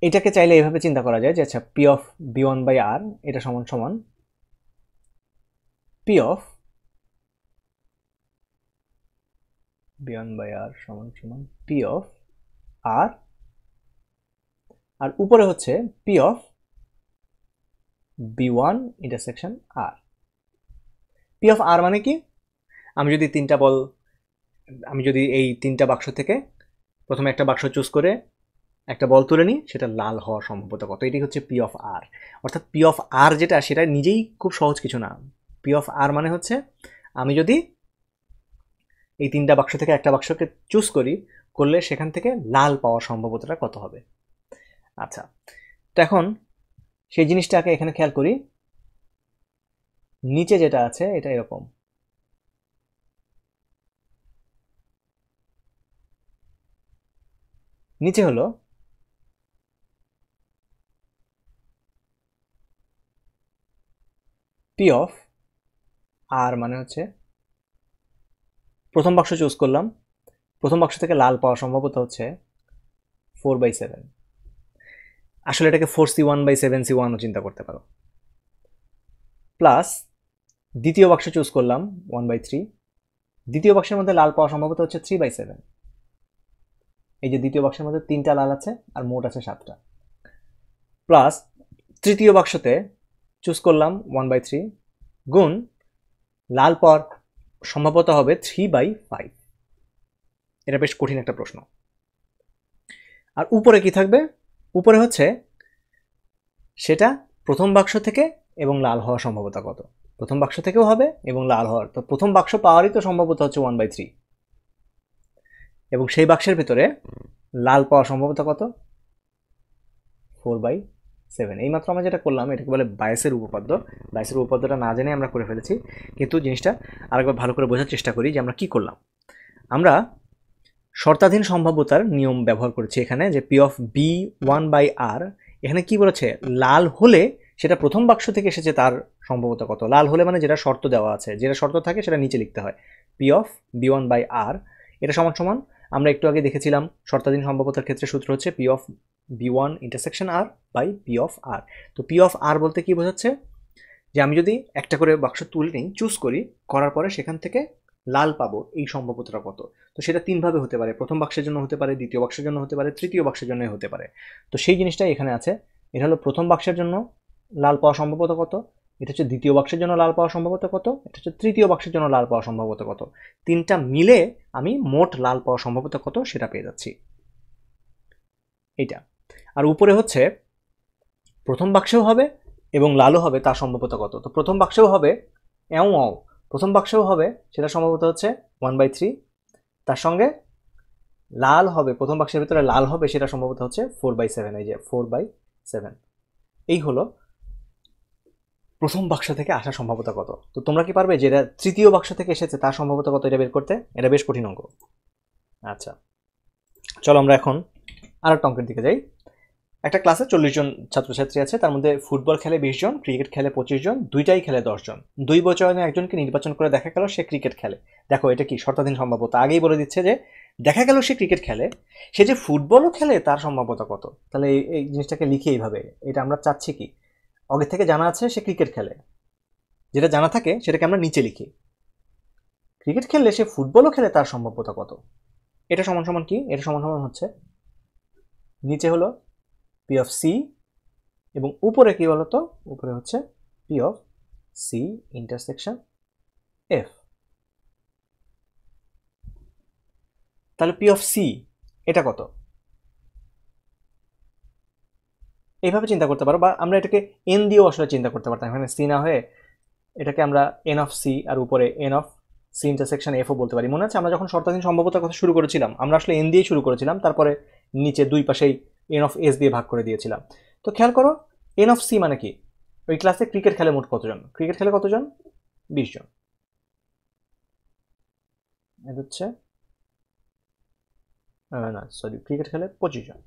এটাকে চাইলে এভাবে চিন্তা করা যায় যে আচ্ছা P of B one by R এটা সমান সমান P of B one by R সমান সমান পি অফ আর আর উপরে হচ্ছে P of B one intersection R P of R মানে কি আমি যদি তিনটা বল আমি যদি এই তিনটা বাক্স থেকে প্রথমে একটা বাক্স চুজ করে একটা বল তুলে নিই সেটা লাল হওয়ার সম্ভবত কত এটি হচ্ছে পি অফ আর অর্থাৎ পি অফ আর যেটা সেটা নিজেই খুব সহজ কিছু না পি অফ আর মানে হচ্ছে আমি যদি এই তিনটা বাক্স থেকে একটা বাক্সকে চুজ করি করলে সেখান থেকে লাল পাওয়ার সম্ভবতটা কত হবে আচ্ছা তো এখন সেই জিনিসটাকে এখানে খেয়াল করি নিচে যেটা আছে এটা এরকম নিচে হলো পি অফ আর মানে হচ্ছে প্রথম বাক্স চুজ করলাম প্রথম বাক্স থেকে লাল পাওয়া সম্ভবত হচ্ছে ফোর বাই সেভেন আসলে এটাকে four C one by seven C ওয়ানও চিন্তা করতে পারো প্লাস দ্বিতীয় বাক্স চুজ করলাম ওয়ান বাই থ্রি দ্বিতীয় বাক্সের মধ্যে লাল পাওয়া সম্ভবত হচ্ছে থ্রি বাই সেভেন এই যে দ্বিতীয় বাক্সের মধ্যে তিনটা লাল আছে আর মোট আছে সাতটা প্লাস তৃতীয় বাক্সতে চুজ করলাম ওয়ান বাই থ্রি গুণ লাল পর সম্ভবত হবে থ্রি বাই ফাইভ এটা বেশ কঠিন একটা প্রশ্ন আর উপরে কি থাকবে উপরে হচ্ছে সেটা প্রথম বাক্স থেকে এবং লাল হওয়া সম্ভবতা কত প্রথম বাক্স থেকেও হবে এবং লাল হওয়ার তো প্রথম বাক্স পাওয়ারই তো সম্ভবত হচ্ছে ওয়ান বাই থ্রি এবং সেই বাক্সের ভেতরে লাল পাওয়া সম্ভবত কত ফোর বাই সেভেন এইমাত্র আমরা যেটা করলাম এটাকে বলে বাইসের উপপাদ্য বাইসের উপপাদ্যটা না জেনে আমরা করে ফেলেছি কিন্তু জিনিসটা আরেকবার ভালো করে বোঝার চেষ্টা করি যে আমরা কি করলাম আমরা শর্তাধীন সম্ভাব্যতার নিয়ম ব্যবহার করেছি এখানে যে P of B one by R এখানে কি বলেছে লাল হলে সেটা প্রথম বাক্স থেকে এসেছে তার সম্ভবত কত লাল হলে মানে যেটা শর্ত দেওয়া আছে যেটা শর্ত থাকে সেটা নিচে লিখতে হয় P of B one by R এটা সমান সমান আমরা একটু আগে দেখেছিলাম শর্তাধীন সম্ভবতার ক্ষেত্রে সূত্র হচ্ছে P of B one intersection R by P of R তো পি অফ আর বলতে কি বোঝাচ্ছে যে আমি যদি একটা করে বাক্স তুলে নিই চুজ করি করার পরে সেখান থেকে লাল পাবো এই সম্ভবতটা কত তো সেটা তিনভাবে হতে পারে প্রথম বাক্সের জন্য হতে পারে দ্বিতীয় বাক্সের জন্য হতে পারে তৃতীয় বাক্সের জন্য হতে পারে তো সেই জিনিসটাই এখানে আছে এটা হলো প্রথম বাক্সের জন্য লাল পাওয়া সম্ভবত কত এটা হচ্ছে দ্বিতীয় বাক্সের জন্য লাল পাওয়া সম্ভবত কত এটা হচ্ছে তৃতীয় বাক্সের জন্য লাল পাওয়া সম্ভবত কত তিনটা মিলে আমি মোট লাল পাওয়া সম্ভবত কত সেটা পেয়ে যাচ্ছি এটা আর উপরে হচ্ছে প্রথম বাক্সেও হবে এবং লালও হবে তা সম্ভবত কত তো প্রথম বাক্সেও হবে এও অও প্রথম বাক্সেও হবে সেটা সম্ভবত হচ্ছে ওয়ান বাই থ্রি তার সঙ্গে লাল হবে প্রথম বাক্সের ভিতরে লাল হবে সেটা সম্ভবত হচ্ছে ফোর বাই সেভেন এই যে ফোর বাই সেভেন এই হলো প্রথম বাক্স থেকে আসা সম্ভাবতা কত তো তোমরা কি পারবে যেটা তৃতীয় বাক্স থেকে এসেছে তার সম্ভাবতা কত এটা বের করতে এটা বেশ কঠিন অঙ্ক আচ্ছা চলো আমরা এখন আর একটা অঙ্কের দিকে যাই একটা ক্লাসে চল্লিশ জন ছাত্রছাত্রী আছে তার মধ্যে ফুটবল খেলে বিশ জন ক্রিকেট খেলে পঁচিশ জন দুইটাই খেলে দশজন দুই বছরে একজনকে নির্বাচন করে দেখা গেল সে ক্রিকেট খেলে দেখো এটা কি শর্তাধীন সম্ভাবতা আগেই বলে দিচ্ছে যে দেখা গেল সে ক্রিকেট খেলে সে যে ফুটবলও খেলে তার সম্ভাবতা কত তাহলে এই জিনিসটাকে লিখে এইভাবে এটা আমরা চাচ্ছি কি আগে থেকে জানা আছে সে ক্রিকেট খেলে যেটা জানা থাকে সেটাকে আমরা নিচে লিখি ক্রিকেট খেললে সে ফুটবলও খেলে তার সম্ভাব্যতা কত এটা সমান সমান কি এটা সমান সমান হচ্ছে নিচে হলো পি অফ সি এবং উপরে কি বলতো উপরে হচ্ছে P of C intersection F তাহলে পি অফ সি এটা কত এইভাবে চিন্তা করতে পারো বা আমরা এটাকে এন দিয়েও আসলে চিন্তা করতে পারতাম এখানে সি না হয়ে এটাকে আমরা এন অফ সি আর উপরে এন অফ সি ইন্টারসেকশন এফও বলতে পারি মনে আছে আমরা যখন শর্তাধীন সম্ভবতার কথা শুরু করেছিলাম আমরা আসলে এন দিয়ে শুরু করেছিলাম তারপরে নিচে দুই পাশেই এন অফ এস দিয়ে ভাগ করে দিয়েছিলাম তো খেয়াল করো এন অফ সি মানে কি ওই ক্লাসে ক্রিকেট খেলে মোট কতজন ক্রিকেট খেলে কতজন বিশ জন হচ্ছে না সরি ক্রিকেট খেলে পঁচিশ জন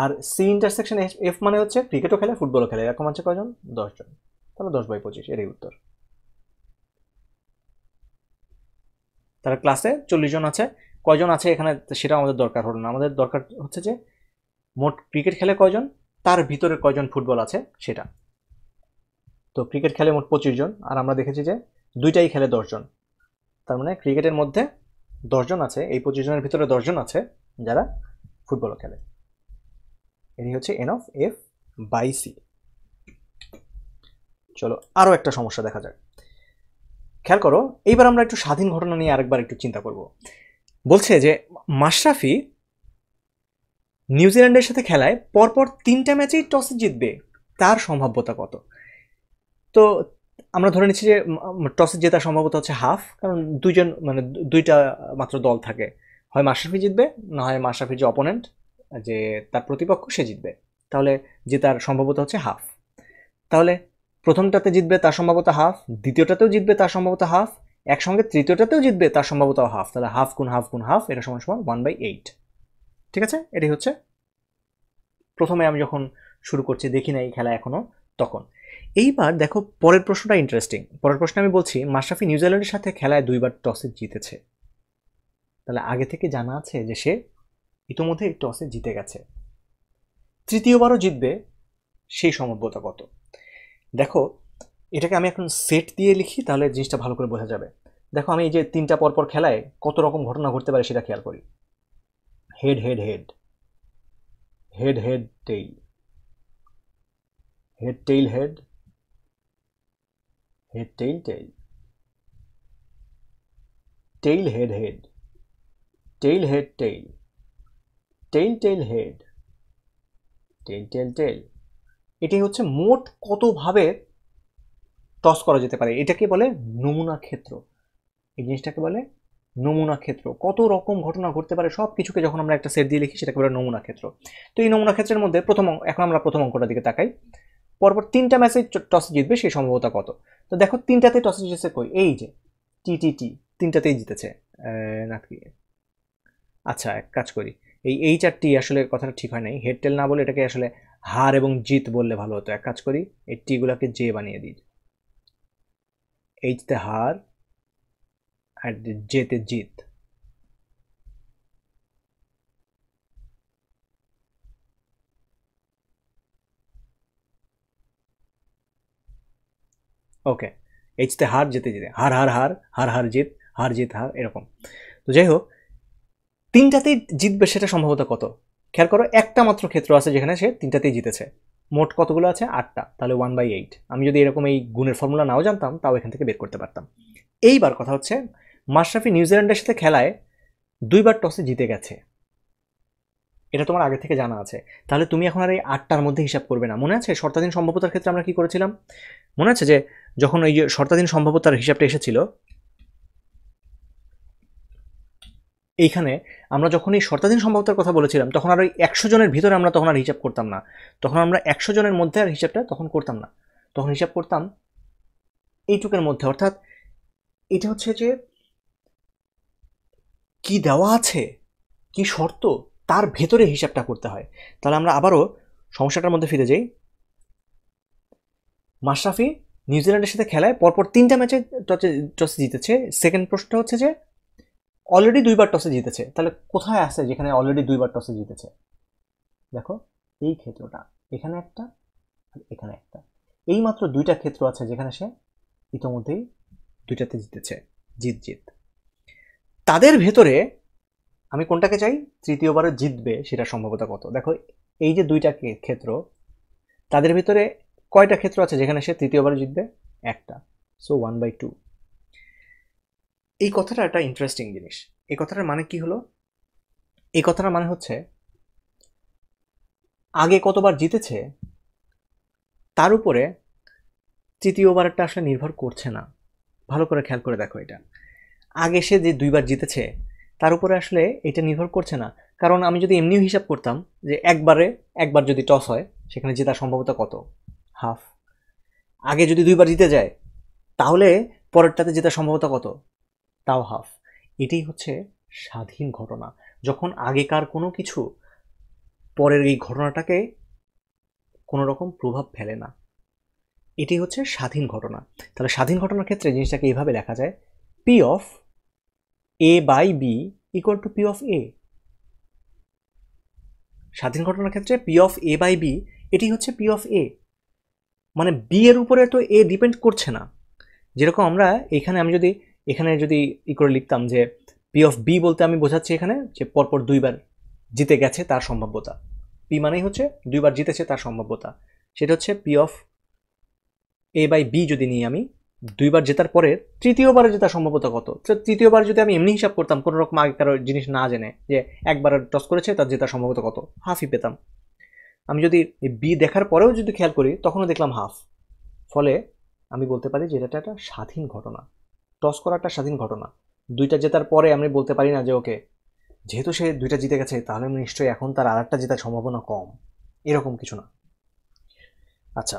আর সি ইন্টারসেকশন এফ মানে হচ্ছে ক্রিকেটও খেলে ফুটবলও খেলে এরকম আছে কজন দশজন তাহলে দশ বাই পঁচিশ এরই উত্তর তার ক্লাসে চল্লিশ জন আছে কয়জন আছে এখানে সেটা আমাদের দরকার হলো না আমাদের দরকার হচ্ছে যে মোট ক্রিকেট খেলে কয়জন তার ভিতরে কয়জন ফুটবল আছে সেটা তো ক্রিকেট খেলে মোট পঁচিশ জন আর আমরা দেখেছি যে দুইটাই খেলে দশজন তার মানে ক্রিকেটের মধ্যে দশজন আছে এই পঁচিশ জনের ভিতরে দশজন আছে যারা ফুটবলও খেলে এটি হচ্ছে N of F by C চলো আরও একটা সমস্যা দেখা যাক খেয়াল করো এইবার আমরা একটু স্বাধীন ঘটনা নিয়ে আরেকবার একটু চিন্তা করব বলছে যে মাশরাফি নিউজিল্যান্ডের সাথে খেলায় পরপর তিনটা ম্যাচেই টসে জিতবে তার সম্ভাব্যতা কত তো আমরা ধরে নিচ্ছি যে টসে জেতার সম্ভাব্যতা হচ্ছে হাফ কারণ দুইজন মানে দুইটা মাত্র দল থাকে হয় মাশরাফি জিতবে না হয় মাশরাফির যে অপোনেন্ট যে তার প্রতিপক্ষ সে জিতবে তাহলে জেতার সম্ভবত হচ্ছে হাফ তাহলে প্রথমটাতে জিতবে তার সম্ভবত হাফ দ্বিতীয়টাতেও জিতবে তার সম্ভবত হাফ একসঙ্গে তৃতীয়টাতেও জিতবে তার সম্ভবত হাফ তাহলে হাফ কোন হাফ কোন হাফ এটা সমান সমান ওয়ান বাই এইট ঠিক আছে এটাই হচ্ছে প্রথমে আমি যখন শুরু করছি দেখি না এই খেলা এখনও তখন এইবার দেখো পরের প্রশ্নটা ইন্টারেস্টিং পরের প্রশ্নে আমি বলছি মাশরাফি নিউজিল্যান্ডের সাথে খেলায় দুইবার টসে জিতেছে তাহলে আগে থেকে জানা আছে যে সে ইতোমধ্যে টসে জিতে গেছে তৃতীয়বারও জিতবে সেই সম্ভাব্যতা কত দেখো এটাকে আমি এখন সেট দিয়ে লিখি তাহলে জিনিসটা ভালো করে বোঝা যাবে দেখো আমি এই যে তিনটা পরপর খেলায় কত রকম ঘটনা ঘটতে পারে সেটা খেয়াল করি head head head head head tail head tail head head tail tail tail head head tail head tail tail head ten tail tail এটি হচ্ছে মোট কতভাবে টস করা যেতে পারে এটাকে বলে নমুনা ক্ষেত্র এই জিনিসটাকে বলে নমুনা ক্ষেত্র কত রকম ঘটনা ঘটতে পারে সব কিছুকে যখন আমরা একটা সেট দিয়ে লিখি সেটাকে বলে নমুনা ক্ষেত্র তো এই নমুনা ক্ষেত্রের মধ্যে প্রথম এখন আমরা প্রথম অঙ্কটার দিকে তাকাই পরপর তিনটা ম্যাচে টস জিতবে সেই সম্ভবতা কত তো দেখো তিনটাতে টস জিতেছে কই এই যে টি টি টি তিনটাতেই জিতেছে নাকি আচ্ছা এক কাজ করি এই এই চারটি আসলে কথাটা ঠিক হয় নাই হেড টেল না বলে এটাকে আসলে হার এবং জিত বললে ভালো হতো এক কাজ করি এই টিগুলোকে জে বানিয়ে দিই এইচতে হার আর জেতে জিত ওকে এইচতে হার জেতে জিতে হার হার হার হার হার জিত হার জিত হার এরকম তো যাই হোক তিনটাতেই জিতবে সেটা সম্ভবত কত খেয়াল করো একটা মাত্র ক্ষেত্র আছে যেখানে সে তিনটাতেই জিতেছে মোট কতগুলো আছে আটটা তাহলে ওয়ান বাই এইট আমি যদি এরকম এই গুণের ফর্মুলা নাও জানতাম তাও এখান থেকে বের করতে পারতাম এইবার কথা হচ্ছে মাশরাফি নিউজিল্যান্ডের সাথে খেলায় দুইবার টসে জিতে গেছে এটা তোমার আগে থেকে জানা আছে তাহলে তুমি এখন আর এই আটটার মধ্যে হিসাব করবে না মনে আছে শর্তাধীন সম্ভাব্যতার ক্ষেত্রে আমরা কি করেছিলাম মনে আছে যে যখন ওই শর্তাধীন সম্ভাব্যতার হিসাবটা এসেছিল এইখানে আমরা যখন এই শর্তাধীন সম্ভাবতার কথা বলেছিলাম তখন আর ওই একশো জনের ভিতরে আমরা তখন আর হিসাব করতাম না তখন আমরা একশো জনের মধ্যে আর হিসাবটা তখন করতাম না তখন হিসাব করতাম এইটুকের মধ্যে অর্থাৎ এটা হচ্ছে যে কি দেওয়া আছে কি শর্ত তার ভেতরে হিসাবটা করতে হয় তাহলে আমরা আবারও সমস্যাটার মধ্যে ফিরে যাই মাশরাফি নিউজিল্যান্ডের সাথে খেলায় পরপর তিনটা ম্যাচে টসে জিতেছে সেকেন্ড প্রশ্নটা হচ্ছে যে অলরেডি দুইবার টসে জিতেছে তাহলে কোথায় আছে যেখানে অলরেডি দুইবার টসে জিতেছে দেখো এই ক্ষেত্রটা এখানে একটা আর এখানে একটা এই মাত্র দুইটা ক্ষেত্র আছে যেখানে সে ইতোমধ্যেই দুইটাতে জিতেছে জিত জিত তাদের ভেতরে আমি কোনটাকে চাই তৃতীয়বারে জিতবে সেটা সম্ভবতা কত দেখো এই যে দুইটা ক্ষেত্র তাদের ভিতরে কয়টা ক্ষেত্র আছে যেখানে সে তৃতীয়বারে জিতবে একটা সো ওয়ান বাই টু এই কথাটা একটা ইন্টারেস্টিং জিনিস এই কথাটার মানে কি হলো এই কথাটার মানে হচ্ছে আগে কতবার জিতেছে তার উপরে তৃতীয়বারটা আসলে নির্ভর করছে না ভালো করে খেয়াল করে দেখো এটা আগে সে যে দুইবার জিতেছে তার উপরে আসলে এটা নির্ভর করছে না কারণ আমি যদি এমনিও হিসাব করতাম যে একবারে একবার যদি টস হয় সেখানে জেতার সম্ভাবতা কত হাফ আগে যদি দুইবার জিতে যায় তাহলে পরেরটাতে জেতার সম্ভাবতা কত তাওহাফ এটাই হচ্ছে স্বাধীন ঘটনা যখন আগেকার কোনো কিছু পরের এই ঘটনাটাকে কোনো রকম প্রভাব ফেলে না এটি হচ্ছে স্বাধীন ঘটনা তাহলে স্বাধীন ঘটনার ক্ষেত্রে জিনিসটাকে এইভাবে লেখা যায় P of A by B equal to P of A স্বাধীন ঘটনার ক্ষেত্রে P of A by B এটি হচ্ছে পি অফ এ মানে বি এর উপরে তো এ ডিপেন্ড করছে না যেরকম আমরা এখানে আমি যদি এখানে যদি ই করে লিখতাম যে পি অফ বি বলতে আমি বোঝাচ্ছি এখানে যে পরপর দুইবার জিতে গেছে তার সম্ভাব্যতা পি মানেই হচ্ছে দুইবার জিতেছে তার সম্ভাব্যতা সেটা হচ্ছে P of A by B যদি নিই আমি দুইবার জেতার পরে তৃতীয়বারে জেতার সম্ভাব্যতা কত তো তৃতীয়বার যদি আমি এমনি হিসাব করতাম কোনো রকম আগে কারো জিনিস না জেনে যে একবার টস করেছে তার জেতার সম্ভাব্যতা কত হাফই পেতাম আমি যদি বি দেখার পরেও যদি খেয়াল করি তখনও দেখলাম হাফ ফলে আমি বলতে পারি যে এটা একটা স্বাধীন ঘটনা টস করা একটা স্বাধীন ঘটনা দুইটা জেতার পরে আমি বলতে পারি না যে ওকে যেহেতু সে দুইটা জিতে গেছে তাহলে নিশ্চয়ই এখন তার আর একটা জেতার সম্ভাবনা কম এরকম কিছু না আচ্ছা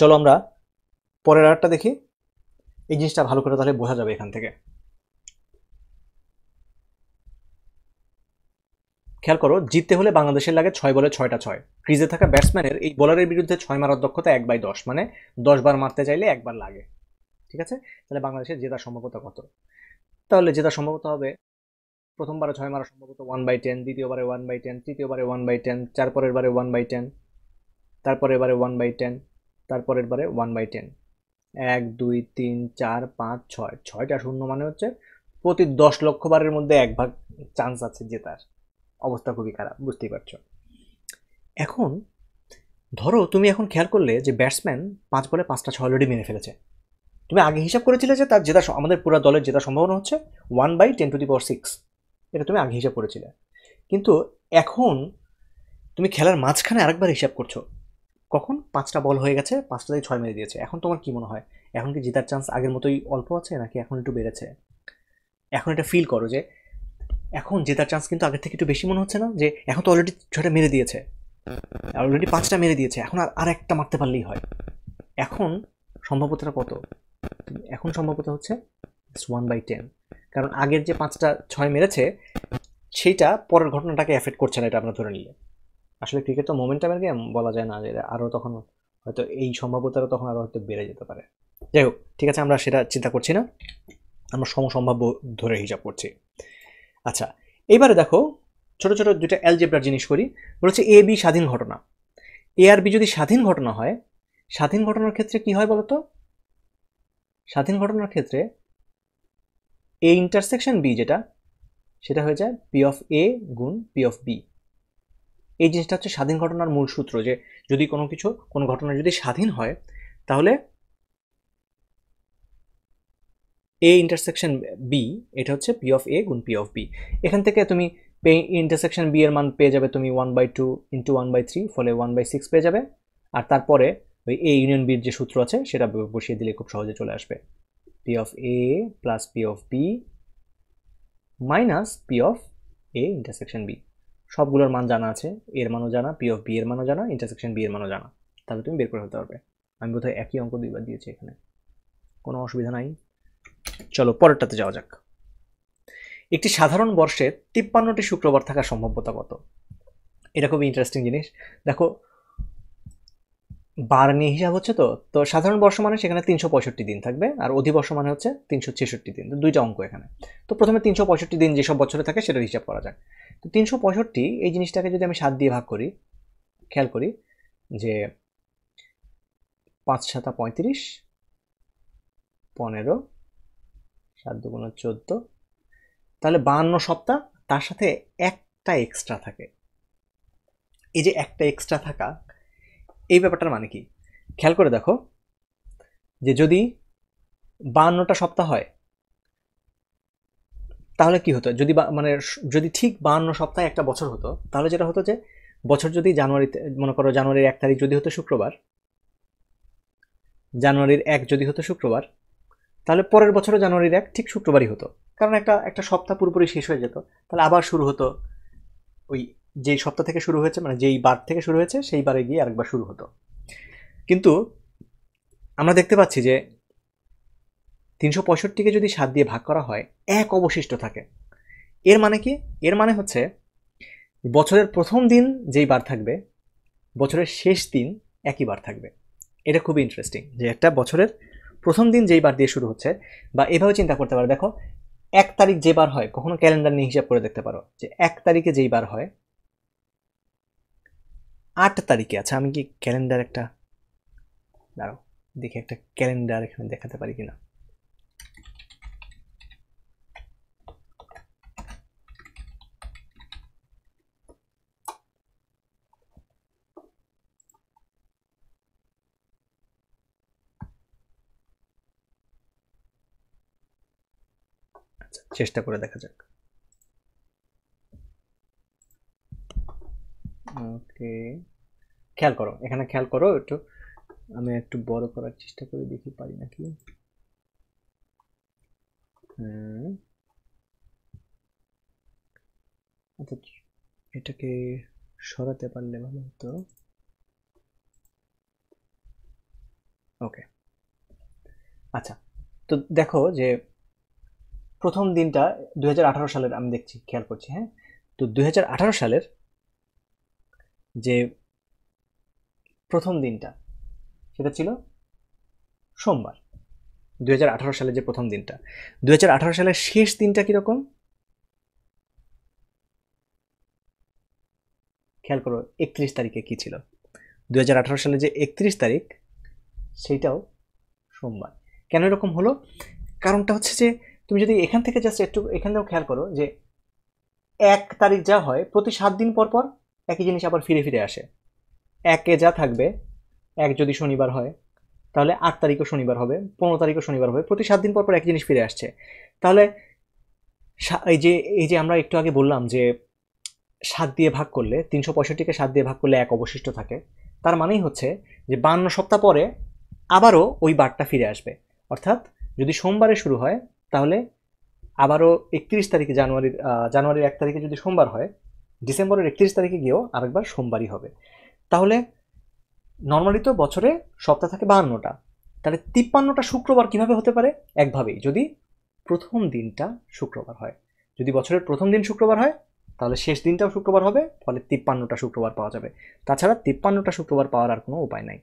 চলো আমরা পরের আরেকটা দেখি এই জিনিসটা ভালো করে তাহলে বোঝা যাবে এখান থেকে খেয়াল করো জিততে হলে বাংলাদেশের লাগে ছয় বলে ছয়টা ছয় ক্রিজে থাকা ব্যাটসম্যানের এই বলারের বিরুদ্ধে ছয় মারার দক্ষতা এক বাই দশ মানে দশ বার মারতে চাইলে একবার লাগে ঠিক আছে তাহলে বাংলাদেশের জেতার সম্ভাবনা কত তাহলে জেতার সম্ভাবনা হবে প্রথমবারে ছয় মারা সম্ভবত ওয়ান বাই টেন দ্বিতীয়বারে ওয়ান বাই টেন তৃতীয়বারে ওয়ান বাই টেন চারপরের বারে ওয়ান বাই টেন তারপরের বারে ওয়ান বাই টেন তারপরের বারে ওয়ান বাই টেন এক দুই তিন চার পাঁচ ছয় ছয়টা শূন্য মানে হচ্ছে প্রতি দশ লক্ষ বারের মধ্যে এক ভাগ চান্স আছে জেতার অবস্থা খুবই খারাপ বুঝতেই পারছো এখন ধরো তুমি এখন খেয়াল করলে যে ব্যাটসম্যান পাঁচ বলে পাঁচটা ছয় অলরেডি মেরে ফেলেছে তুমি আগে হিসাব করেছিলে যে তার জেতা আমাদের পুরো দলের জেতার সম্ভাবনা হচ্ছে one by ten to the power six এটা তুমি আগে হিসাব করেছিলে কিন্তু এখন তুমি খেলার মাঝখানে আরেকবার হিসাব করছো কখন পাঁচটা বল হয়ে গেছে পাঁচটাতেই ছয় মেরে দিয়েছে এখন তোমার কি মনে হয় এখন কি জেতার চান্স আগের মতোই অল্প আছে নাকি এখন একটু বেড়েছে এখন এটা ফিল করো যে এখন জেতার চান্স কিন্তু আগের থেকে একটু বেশি মনে হচ্ছে না যে এখন তো অলরেডি ছয়টা মেরে দিয়েছে অলরেডি পাঁচটা মেরে দিয়েছে এখন আর আর একটা মারতে পারলেই হয় এখন সম্ভাব্যতাটা কত এখন সম্ভাব্যতা হচ্ছে ওয়ান বাই টেন কারণ আগের যে পাঁচটা ছয় মেরেছে সেইটা পরের ঘটনাটাকে এফেক্ট করছে না এটা আপনার ধরে নিলে আসলে ক্রিকেট তো মোমেন্টামের গেম বলা যায় না যে আরও তখন হয়তো এই সম্ভাব্যতাটা তখন আরও হয়তো বেড়ে যেতে পারে যাই হোক ঠিক আছে আমরা সেটা চিন্তা করছি না আমরা সমসম্ভাব্য ধরে হিসাব করছি আচ্ছা এবারে দেখো ছোট ছোট দুইটা অ্যালজেব্রার জিনিস করি বলেছে এ বি স্বাধীন ঘটনা এ আর বি যদি স্বাধীন ঘটনা হয় স্বাধীন ঘটনার ক্ষেত্রে কি হয় বলতো স্বাধীন ঘটনার ক্ষেত্রে এ ইন্টারসেকশন বি যেটা সেটা হয়ে যায় পি অফ এ গুণ পি অফ বি এই জিনিসটা হচ্ছে স্বাধীন ঘটনার মূল সূত্র যে যদি কোনো কিছু কোনো ঘটনা যদি স্বাধীন হয় তাহলে এ ইন্টারসেকশন বি এটা হচ্ছে পি অফ এ গুণ পি অফ বি এখান থেকে তুমি পে ইন্টারসেকশন বি এর মান পেয়ে যাবে তুমি one by two into one by three ফলে ওয়ান বাই সিক্স পেয়ে যাবে আর তারপরে ওই এ ইউনিয়ন বির যে সূত্র আছে সেটা বসিয়ে দিলে খুব সহজে চলে আসবে P of A plus P of B minus P of A intersection B সবগুলোর মান জানা আছে এর মানও জানা পি অফ বি এর মানও জানা ইন্টারসেকশন বি এর মানও জানা তাহলে তুমি বের করে হতে পারবে আমি বোধহয় একই অঙ্ক দুইবার দিয়েছি এখানে কোনো অসুবিধা নাই চলো পরেরটাতে যাওয়া যাক একটি সাধারণ বর্ষে তিপ্পান্নটি শুক্রবার থাকার সম্ভাব্যতা কত এটা খুবই ইন্টারেস্টিং জিনিস দেখো নিয়ে হিসাব হচ্ছে তো তো সাধারণ বর্ষ মানে সেখানে তিনশো পঁয়ষট্টি দিন থাকবে আর অধিবর্ষ মানে হচ্ছে তিনশো ছেষট্টি দিন দুইটা অঙ্ক এখানে তো প্রথমে তিনশো পঁয়ষট্টি দিন যেসব বছরে থাকে সেটার হিসাব করা যাক তো তিনশো পঁয়ষট্টি এই জিনিসটাকে যদি আমি সাত দিয়ে ভাগ করি খেয়াল করি যে পাঁচ সাতা পঁয়ত্রিশ পনেরো সাত দুগুণ চোদ্দো তাহলে বাহান্ন সপ্তাহ তার সাথে একটা এক্সট্রা থাকে এই যে একটা এক্সট্রা থাকা এই ব্যাপারটার মানে কি খেয়াল করে দেখো যে যদি বান্নটা সপ্তাহ হয় তাহলে কি হতো যদি মানে যদি ঠিক বান্ন সপ্তাহে একটা বছর হতো তাহলে যেটা হতো যে বছর যদি জানুয়ারিতে মনে করো জানুয়ারির এক তারিখ যদি হতো শুক্রবার জানুয়ারির এক যদি হতো শুক্রবার তাহলে পরের বছরও জানুয়ারির এক ঠিক শুক্রবারই হতো কারণ একটা একটা সপ্তাহ পুরোপুরি শেষ হয়ে যেত তাহলে আবার শুরু হতো ওই যেই সপ্তাহ থেকে শুরু হয়েছে মানে যেই বার থেকে শুরু হয়েছে সেই বারে গিয়ে আরেকবার শুরু হতো কিন্তু আমরা দেখতে পাচ্ছি যে তিনশো পঁয়ষট্টিকে যদি সাত দিয়ে ভাগ করা হয় এক অবশিষ্ট থাকে এর মানে কি এর মানে হচ্ছে বছরের প্রথম দিন যেই বার থাকবে বছরের শেষ দিন একই বার থাকবে এটা খুবই ইন্টারেস্টিং যে একটা বছরের প্রথম দিন যেই বার দিয়ে শুরু হচ্ছে বা এভাবে চিন্তা করতে পারো দেখো এক তারিখ যে বার হয় কখনো ক্যালেন্ডার নিয়ে হিসাব করে দেখতে পারো যে এক তারিখে যেই বার হয় আট তারিখে আছে আমি কি ক্যালেন্ডার একটা দাঁড়াও দেখি একটা ক্যালেন্ডার এখানে দেখাতে পারি কিনা আচ্ছা, চেষ্টা করে দেখা যাক ওকে খেয়াল করো এখানে খেয়াল করো একটু আমি একটু বড় করার চেষ্টা করে দেখি পারি নাকি হ্যাঁ। আচ্ছা, এটাকে সরাতে পারলে ভালো হতো ওকে আচ্ছা তো দেখো যে প্রথম দিনটা দু সালের আমি দেখছি খেয়াল করছি হ্যাঁ তো দু সালের যে প্রথম দিনটা সেটা ছিল সোমবার দু সালে যে প্রথম দিনটা দু সালের শেষ দিনটা কীরকম খেয়াল করো একত্রিশ তারিখে কী ছিল দু সালে যে একত্রিশ তারিখ সেইটাও সোমবার কেন এরকম হলো কারণটা হচ্ছে যে তুমি যদি এখান থেকে জাস্ট একটু এখান থেকেও খেয়াল করো যে এক তারিখ যা হয় প্রতি সাত দিন পর পর একই জিনিস আবার ফিরে ফিরে আসে একে যা থাকবে এক যদি শনিবার হয় তাহলে আট তারিখও শনিবার হবে পনেরো তারিখও শনিবার হবে প্রতি সাত দিন পর পর এক জিনিস ফিরে আসছে তাহলে এই যে এই যে আমরা একটু আগে বললাম যে সাত দিয়ে ভাগ করলে তিনশো পঁয়ষট্টিকে সাত দিয়ে ভাগ করলে এক অবশিষ্ট থাকে তার মানেই হচ্ছে যে বান্ন সপ্তাহ পরে আবারও ওই বারটা ফিরে আসবে অর্থাৎ যদি সোমবারে শুরু হয় তাহলে আবারও একত্রিশ তারিখে জানুয়ারির জানুয়ারির এক তারিখে যদি সোমবার হয় ডিসেম্বরের একত্রিশ তারিখে গিয়েও আরেকবার সোমবারই হবে তাহলে নর্মালি তো বছরে সপ্তাহ থাকে বাহান্নটা তাহলে তিপ্পান্নটা শুক্রবার কিভাবে হতে পারে একভাবেই যদি প্রথম দিনটা শুক্রবার হয় যদি বছরের প্রথম দিন শুক্রবার হয় তাহলে শেষ দিনটাও শুক্রবার হবে ফলে তিপ্পান্নটা শুক্রবার পাওয়া যাবে তাছাড়া তিপ্পান্নটা শুক্রবার পাওয়ার আর কোনো উপায় নাই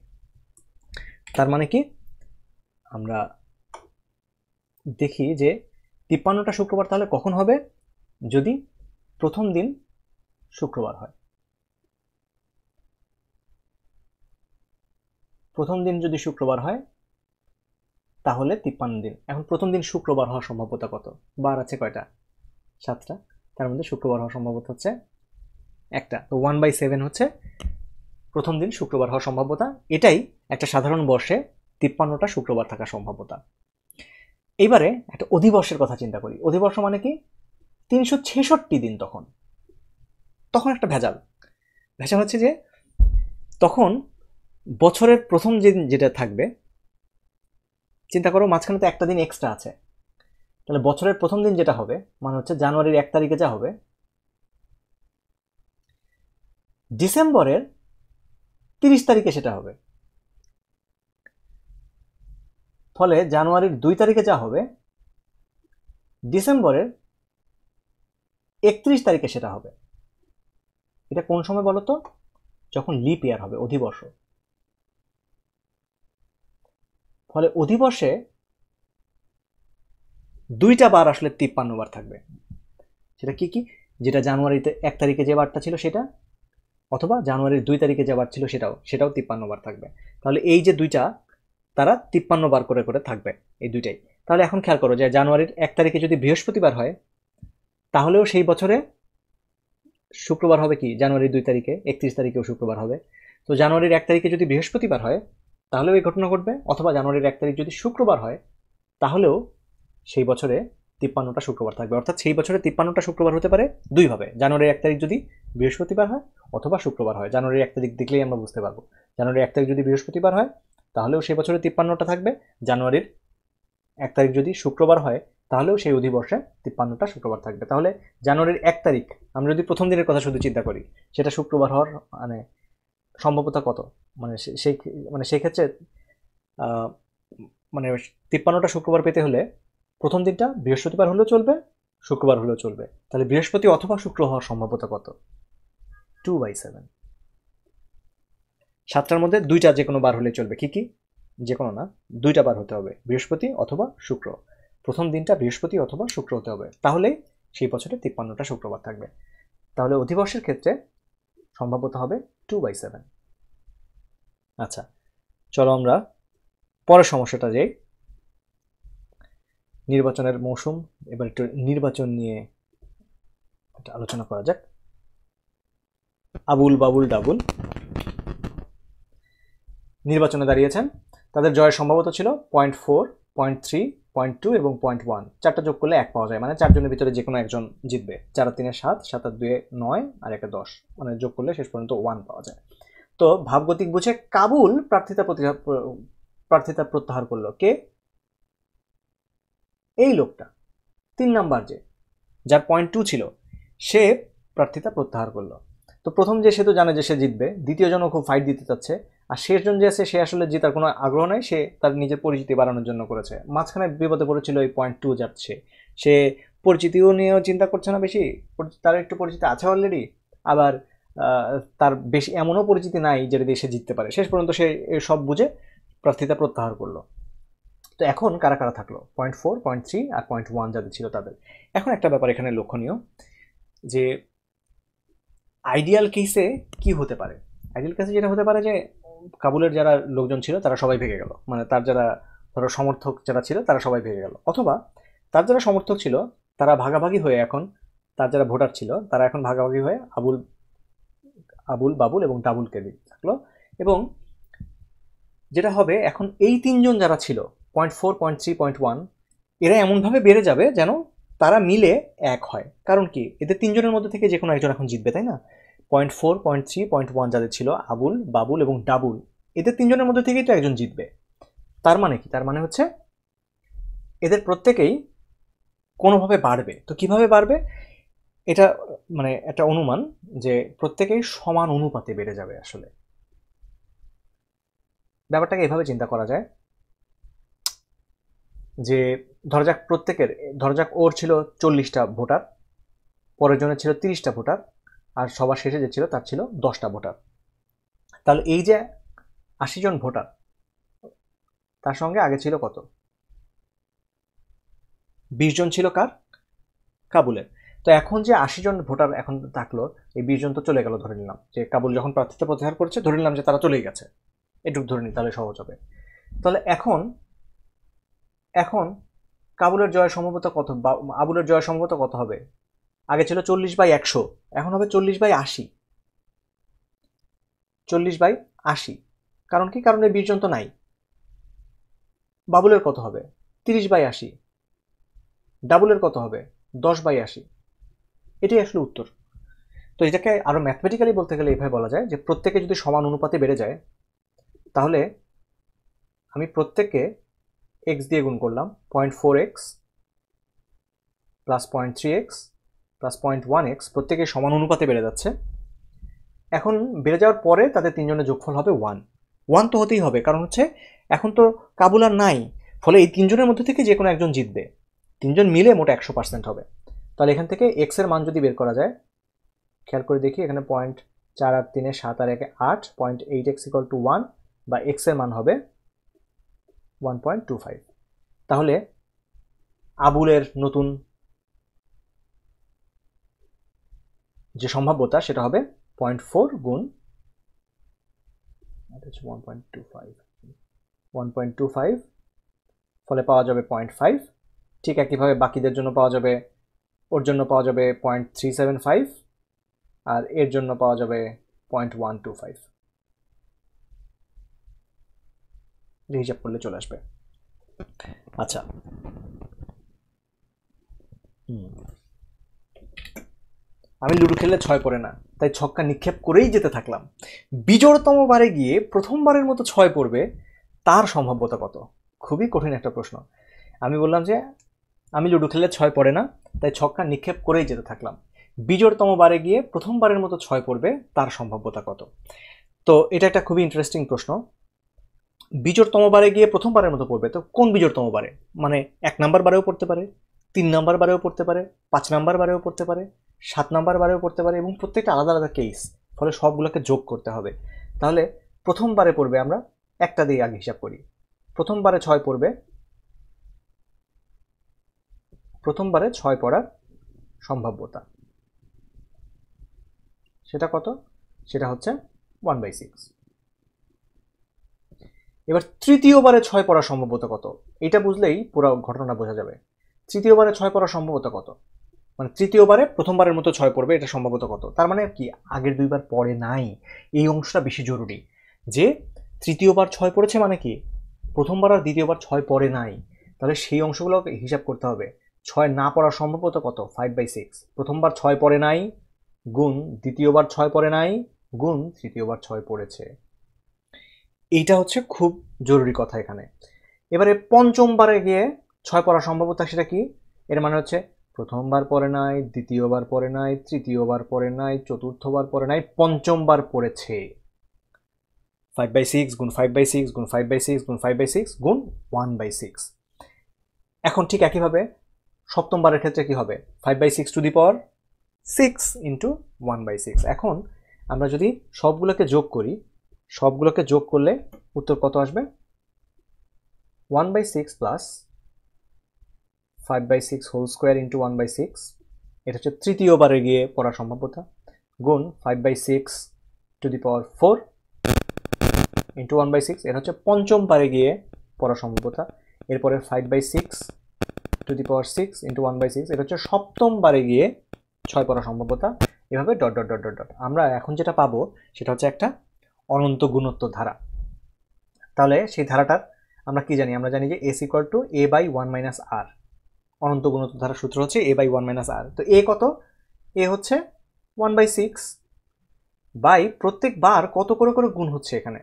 তার মানে কি আমরা দেখি যে তিপ্পান্নটা শুক্রবার তাহলে কখন হবে যদি প্রথম দিন শুক্রবার হয় প্রথম দিন যদি শুক্রবার হয় তাহলে তিপ্পান্ন দিন এখন প্রথম দিন শুক্রবার হওয়ার সম্ভাব্যতা কত বার আছে কয়টা সাতটা তার মধ্যে শুক্রবার হওয়ার সম্ভাব্যতা হচ্ছে একটা তো ওয়ান বাই সেভেন হচ্ছে প্রথম দিন শুক্রবার হওয়ার সম্ভাব্যতা এটাই একটা সাধারণ বর্ষে তিপ্পান্নটা শুক্রবার থাকার সম্ভাব্যতা এবারে একটা অধিবর্ষের কথা চিন্তা করি অধিবর্ষ মানে কি তিনশো দিন তখন তখন একটা ভেজাল ভেজাল হচ্ছে যে তখন বছরের প্রথম যেদিন যেটা থাকবে চিন্তা করো মাঝখানে তো একটা দিন এক্সট্রা আছে তাহলে বছরের প্রথম দিন যেটা হবে মানে হচ্ছে জানুয়ারির এক তারিখে যা হবে ডিসেম্বরের তিরিশ তারিখে সেটা হবে ফলে জানুয়ারির দুই তারিখে যা হবে ডিসেম্বরের একত্রিশ তারিখে সেটা হবে এটা কোন সময় বলতো যখন লিপ ইয়ার হবে অধিবর্ষ ফলে অধিবর্ষে দুইটা বার আসলে তিপ্পান্ন বার থাকবে সেটা কি কি যেটা জানুয়ারিতে এক তারিখে যে বারটা ছিল সেটা অথবা জানুয়ারির দুই তারিখে যে বার ছিল সেটাও সেটাও তিপ্পান্ন বার থাকবে তাহলে এই যে দুইটা তারা তিপ্পান্ন বার করে করে থাকবে এই দুইটাই তাহলে এখন খেয়াল করো যে জানুয়ারির এক তারিখে যদি বৃহস্পতিবার হয় তাহলেও সেই বছরে শুক্রবার হবে কি জানুয়ারির দুই তারিখে একত্রিশ তারিখেও শুক্রবার হবে তো জানুয়ারির এক তারিখে যদি বৃহস্পতিবার হয় তাহলেও এই ঘটনা ঘটবে অথবা জানুয়ারির এক তারিখ যদি শুক্রবার হয় তাহলেও সেই বছরে তিপ্পান্নটা শুক্রবার থাকবে অর্থাৎ সেই বছরে তিপ্পান্নটা শুক্রবার হতে পারে দুইভাবে জানুয়ারির এক তারিখ যদি বৃহস্পতিবার হয় অথবা শুক্রবার হয় জানুয়ারির এক তারিখ দেখলেই আমরা বুঝতে পারবো জানুয়ারির এক তারিখ যদি বৃহস্পতিবার হয় তাহলেও সেই বছরে তিপ্পান্নটা থাকবে জানুয়ারির এক তারিখ যদি শুক্রবার হয় তাহলেও সেই অধিবর্ষে তিপ্পান্নটা শুক্রবার থাকবে তাহলে জানুয়ারির এক তারিখ আমরা যদি প্রথম দিনের কথা শুধু চিন্তা করি সেটা শুক্রবার হওয়ার মানে সম্ভাব্যতা কত মানে সেই মানে সেক্ষেত্রে মানে তিপ্পান্নটা শুক্রবার পেতে হলে প্রথম দিনটা বৃহস্পতিবার হলেও চলবে শুক্রবার হলেও চলবে তাহলে বৃহস্পতি অথবা শুক্র হওয়ার সম্ভাব্যতা কত টু বাই সেভেন সাতটার মধ্যে দুইটা যে কোনো বার হলে চলবে কি কি যে কোনো না দুইটা বার হতে হবে বৃহস্পতি অথবা শুক্র প্রথম দিনটা বৃহস্পতি অথবা শুক্র হতে হবে তাহলে সেই বছরে তিপ্পান্নটা শুক্রবার থাকবে তাহলে অধিবর্ষের ক্ষেত্রে সম্ভাব্যতা হবে টু বাই সেভেন আচ্ছা চলো আমরা পরের সমস্যাটা যাই নির্বাচনের মৌসুম এবার একটু নির্বাচন নিয়ে একটা আলোচনা করা যাক আবুল বাবুল ডাবুল নির্বাচনে দাঁড়িয়েছেন তাদের জয়ের সম্ভাবত ছিল point four point three point two এবং পয়েন্ট ওয়ান চারটা যোগ করলে এক পাওয়া যায় মানে চারজনের ভিতরে যে কোনো একজন জিতবে চার তিনে সাত সাত আর দুয়ে নয় আর একটা দশ মানে যোগ করলে শেষ পর্যন্ত ওয়ান পাওয়া যায় তো ভাবগতিক বুঝে কাবুল প্রার্থিতা প্রার্থিতা প্রত্যাহার করলো কে এই লোকটা তিন নাম্বার যে যার পয়েন্ট টু ছিল সে প্রার্থিতা প্রত্যাহার করলো তো প্রথম যে সে তো জানে যে সে জিতবে দ্বিতীয় জনও খুব ফাইট দিতে চাচ্ছে আর শেষজন যে আছে সে আসলে জেতার কোনো আগ্রহ নাই সে তার নিজের পরিচিতি বাড়ানোর জন্য করেছে মাঝখানে বিপদে পড়েছিল এই পয়েন্ট টু যাচ্ছে সে পরিচিতিও নিয়েও চিন্তা করছে না বেশি তার একটু পরিচিতি আছে অলরেডি আবার তার বেশি এমনও পরিচিতি নাই যেটা দিয়ে সে জিততে পারে শেষ পর্যন্ত সে সব বুঝে প্রার্থিতা প্রত্যাহার করলো তো এখন কারা কারা থাকলো পয়েন্ট ফোর পয়েন্ট থ্রি আর পয়েন্ট ওয়ান যাদের ছিল তাদের এখন একটা ব্যাপার এখানে লক্ষণীয় যে আইডিয়াল কেসে কি হতে পারে আইডিয়াল কেসে যেটা হতে পারে যে কাবুলের যারা লোকজন ছিল তারা সবাই ভেঙে গেল মানে তার যারা ধরো সমর্থক যারা ছিল তারা সবাই ভেঙে গেল অথবা তার যারা সমর্থক ছিল তারা ভাগাভাগি হয়ে এখন তার যারা ভোটার ছিল তারা এখন ভাগাভাগি হয়ে আবুল আবুল বাবুল এবং ডাবুলকে থাকলো এবং যেটা হবে এখন এই তিনজন যারা ছিল point four point three point one এরা এমনভাবে বেড়ে যাবে যেন তারা মিলে এক হয় কারণ কি এদের তিনজনের মধ্যে থেকে যে কোনো একজন এখন জিতবে তাই না point four point three point one যাদের ছিল আবুল বাবুল এবং ডাবুল এদের তিনজনের মধ্যে থেকেই তো একজন জিতবে তার মানে কি তার মানে হচ্ছে এদের প্রত্যেকেই কোনোভাবে বাড়বে তো কিভাবে বাড়বে এটা মানে একটা অনুমান যে প্রত্যেকেই সমান অনুপাতে বেড়ে যাবে আসলে ব্যাপারটাকে এভাবে চিন্তা করা যায় যে ধরা যাক প্রত্যেকের ধরা যাক ওর ছিল চল্লিশটা ভোটার পরের জনের ছিল তিরিশটা ভোটার আর সবার শেষে যে ছিল তার ছিল দশটা ভোটার তাহলে এই যে আশি জন ভোটার তার সঙ্গে আগে ছিল কত বিশ জন ছিল কার কাবুলের তো এখন যে আশি জন ভোটার এখন থাকলো এই বিশ জন তো চলে গেল ধরে নিলাম যে কাবুল যখন প্রার্থিত্ব প্রত্যাহার করছে ধরে নিলাম যে তারা চলেই গেছে এটুক ধরে নিই তাহলে সহজ হবে তাহলে এখন এখন কাবুলের জয় সম্ভবত কত আবুলের জয় সম্ভবত কত হবে আগে ছিল চল্লিশ বাই একশো এখন হবে চল্লিশ বাই আশি চল্লিশ বাই আশি কারণ কি কারণে বীরজন তো নাই বাবুলের কত হবে তিরিশ বাই আশি ডাবুলের কত হবে দশ বাই আশি এটাই আসলে উত্তর তো এটাকে আরও ম্যাথমেটিক্যালি বলতে গেলে এইভাবে বলা যায় যে প্রত্যেকে যদি সমান অনুপাতে বেড়ে যায় তাহলে আমি প্রত্যেককে এক্স দিয়ে গুণ করলাম point four X plus point three X plus point one X প্রত্যেকে সমান অনুপাতে বেড়ে যাচ্ছে এখন বেড়ে যাওয়ার পরে তাদের তিনজনের যোগফল হবে ওয়ান ওয়ান তো হতেই হবে কারণ হচ্ছে এখন তো কাবুল আর নাই ফলে এই তিনজনের মধ্যে থেকে যে কোনো একজন জিতবে তিনজন মিলে মোট একশো পার্সেন্ট হবে তাহলে এখান থেকে এক্সের মান যদি বের করা যায় খেয়াল করে দেখি এখানে পয়েন্ট চার আর তিনে সাত আর একে আট point eight X equal to one বা এক্সের মান হবে ওয়ান পয়েন্ট টু ফাইভ তাহলে আবুলের নতুন যে সম্ভাব্যতা সেটা হবে পয়েন্ট ফোর গুণ one point two five one point two five ফলে পাওয়া যাবে পয়েন্ট ফাইভ ঠিক একইভাবে বাকিদের জন্য পাওয়া যাবে ওর জন্য পাওয়া যাবে পয়েন্ট থ্রি সেভেন ফাইভ আর এর জন্য পাওয়া যাবে পয়েন্ট ওয়ান টু ফাইভ হিসাব করলে চলে আসবে আচ্ছা হুম আমি লুডো খেললে ছয় পড়ে না তাই ছক্কা নিক্ষেপ করেই যেতে থাকলাম বিজোড়তম বারে গিয়ে প্রথমবারের মতো ছয় পড়বে তার সম্ভাব্যতা কত খুবই কঠিন একটা প্রশ্ন আমি বললাম যে আমি লুডো খেললে ছয় পড়ে না তাই ছক্কা নিক্ষেপ করেই যেতে থাকলাম বিজোড়তম বারে গিয়ে প্রথমবারের মতো ছয় পড়বে তার সম্ভাব্যতা কত তো এটা একটা খুবই ইন্টারেস্টিং প্রশ্ন বিজোড়তম বারে গিয়ে প্রথমবারের মতো পড়বে তো কোন বিজোড়তম বারে মানে এক নাম্বার বারেও পড়তে পারে তিন নাম্বার বারেও পড়তে পারে পাঁচ নাম্বার বারেও পড়তে পারে সাত নাম্বার বারেও পড়তে পারে এবং প্রত্যেকটা আলাদা আলাদা কেস ফলে সবগুলোকে যোগ করতে হবে তাহলে প্রথমবারে পড়বে আমরা একটা দিয়ে আগে হিসাব করি প্রথমবারে ছয় পড়বে প্রথমবারে ছয় পড়ার সম্ভাব্যতা সেটা কত সেটা হচ্ছে ওয়ান বাই সিক্স এবার তৃতীয়বারে ছয় পড়ার সম্ভাব্যতা কত এটা বুঝলেই পুরো ঘটনা বোঝা যাবে তৃতীয়বারে ছয় পড়ার সম্ভাব্যতা কত মানে তৃতীয়বারে প্রথমবারের মতো ছয় পড়বে এটা সম্ভবত কত তার মানে কি আগের দুইবার পড়ে নাই এই অংশটা বেশি জরুরি যে তৃতীয়বার ছয় পড়েছে মানে কি প্রথমবার আর দ্বিতীয়বার ছয় পড়ে নাই তাহলে সেই অংশগুলো হিসাব করতে হবে ছয় না পড়া সম্ভবত কত ফাইভ বাই সিক্স প্রথমবার ছয় পড়ে নাই গুণ দ্বিতীয়বার ছয় পড়ে নাই গুণ তৃতীয়বার ছয় পড়েছে এইটা হচ্ছে খুব জরুরি কথা এখানে এবারে পঞ্চমবারে গিয়ে ছয় পড়া সম্ভবতা সেটা কি এর মানে হচ্ছে প্রথমবার পরে নাই দ্বিতীয়বার পরে নাই তৃতীয়বার পরে নাই চতুর্থবার পরে নাই পঞ্চমবার পড়েছে ফাইভ বাই সিক্স গুণ ফাইভ বাই সিক্স গুণ ফাইভ বাই সিক্স গুণ ফাইভ বাই সিক্স গুণ ওয়ান বাই সিক্স এখন ঠিক একইভাবে সপ্তমবারের ক্ষেত্রে কি হবে five by six to the power six into one by six এখন আমরা যদি সবগুলোকে যোগ করি সবগুলোকে যোগ করলে উত্তর কত আসবে one by six plus five by six whole square into one by six এটা হচ্ছে তৃতীয়বারে গিয়ে পড়ার সম্ভাব্যতা গুণ five by six to the power four into one by six এটা হচ্ছে পঞ্চম পারে গিয়ে পড়ার সম্ভাব্যতা এরপরে five by six to the power six into one by six এটা হচ্ছে সপ্তম বারে গিয়ে ছয় পড়ার সম্ভাব্যতা এভাবে dot dot dot dot dot আমরা এখন যেটা পাবো সেটা হচ্ছে একটা অনন্ত গুণত্ব ধারা তাহলে সেই ধারাটার আমরা কি জানি আমরা জানি যে S equal to A by one minus R অনন্ত গুণত ধারার সূত্র হচ্ছে A by one minus R তো এ কত এ হচ্ছে ওয়ান বাই সিক্স বাই প্রত্যেক বার কত করে করে গুণ হচ্ছে এখানে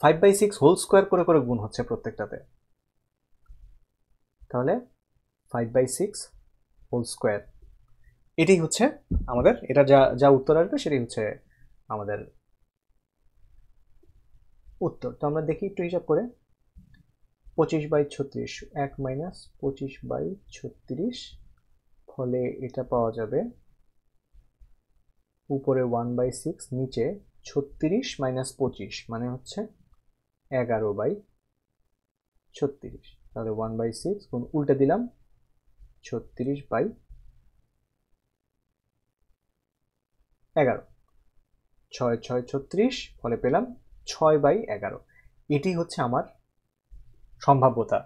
five by six whole square করে করে গুণ হচ্ছে প্রত্যেকটাতে তাহলে five by six whole square এটাই হচ্ছে আমাদের এটা যা যা উত্তর আসবে সেটাই হচ্ছে আমাদের উত্তর তো আমরা দেখি একটু হিসাব করে পঁচিশ বাই ছত্রিশ এক মাইনাস পঁচিশ বাই ছত্রিশ ফলে এটা পাওয়া যাবে উপরে ওয়ান বাই সিক্স নিচে ছত্রিশ মাইনাস পঁচিশ মানে হচ্ছে এগারো বাই ছত্রিশ তাহলে ওয়ান বাই সিক্স কোন উল্টে দিলাম ছত্রিশ বাই এগারো ছয় ছয় ছত্রিশ ফলে পেলাম ছয় বাই এগারো এটি হচ্ছে আমার সম্ভাব্যতা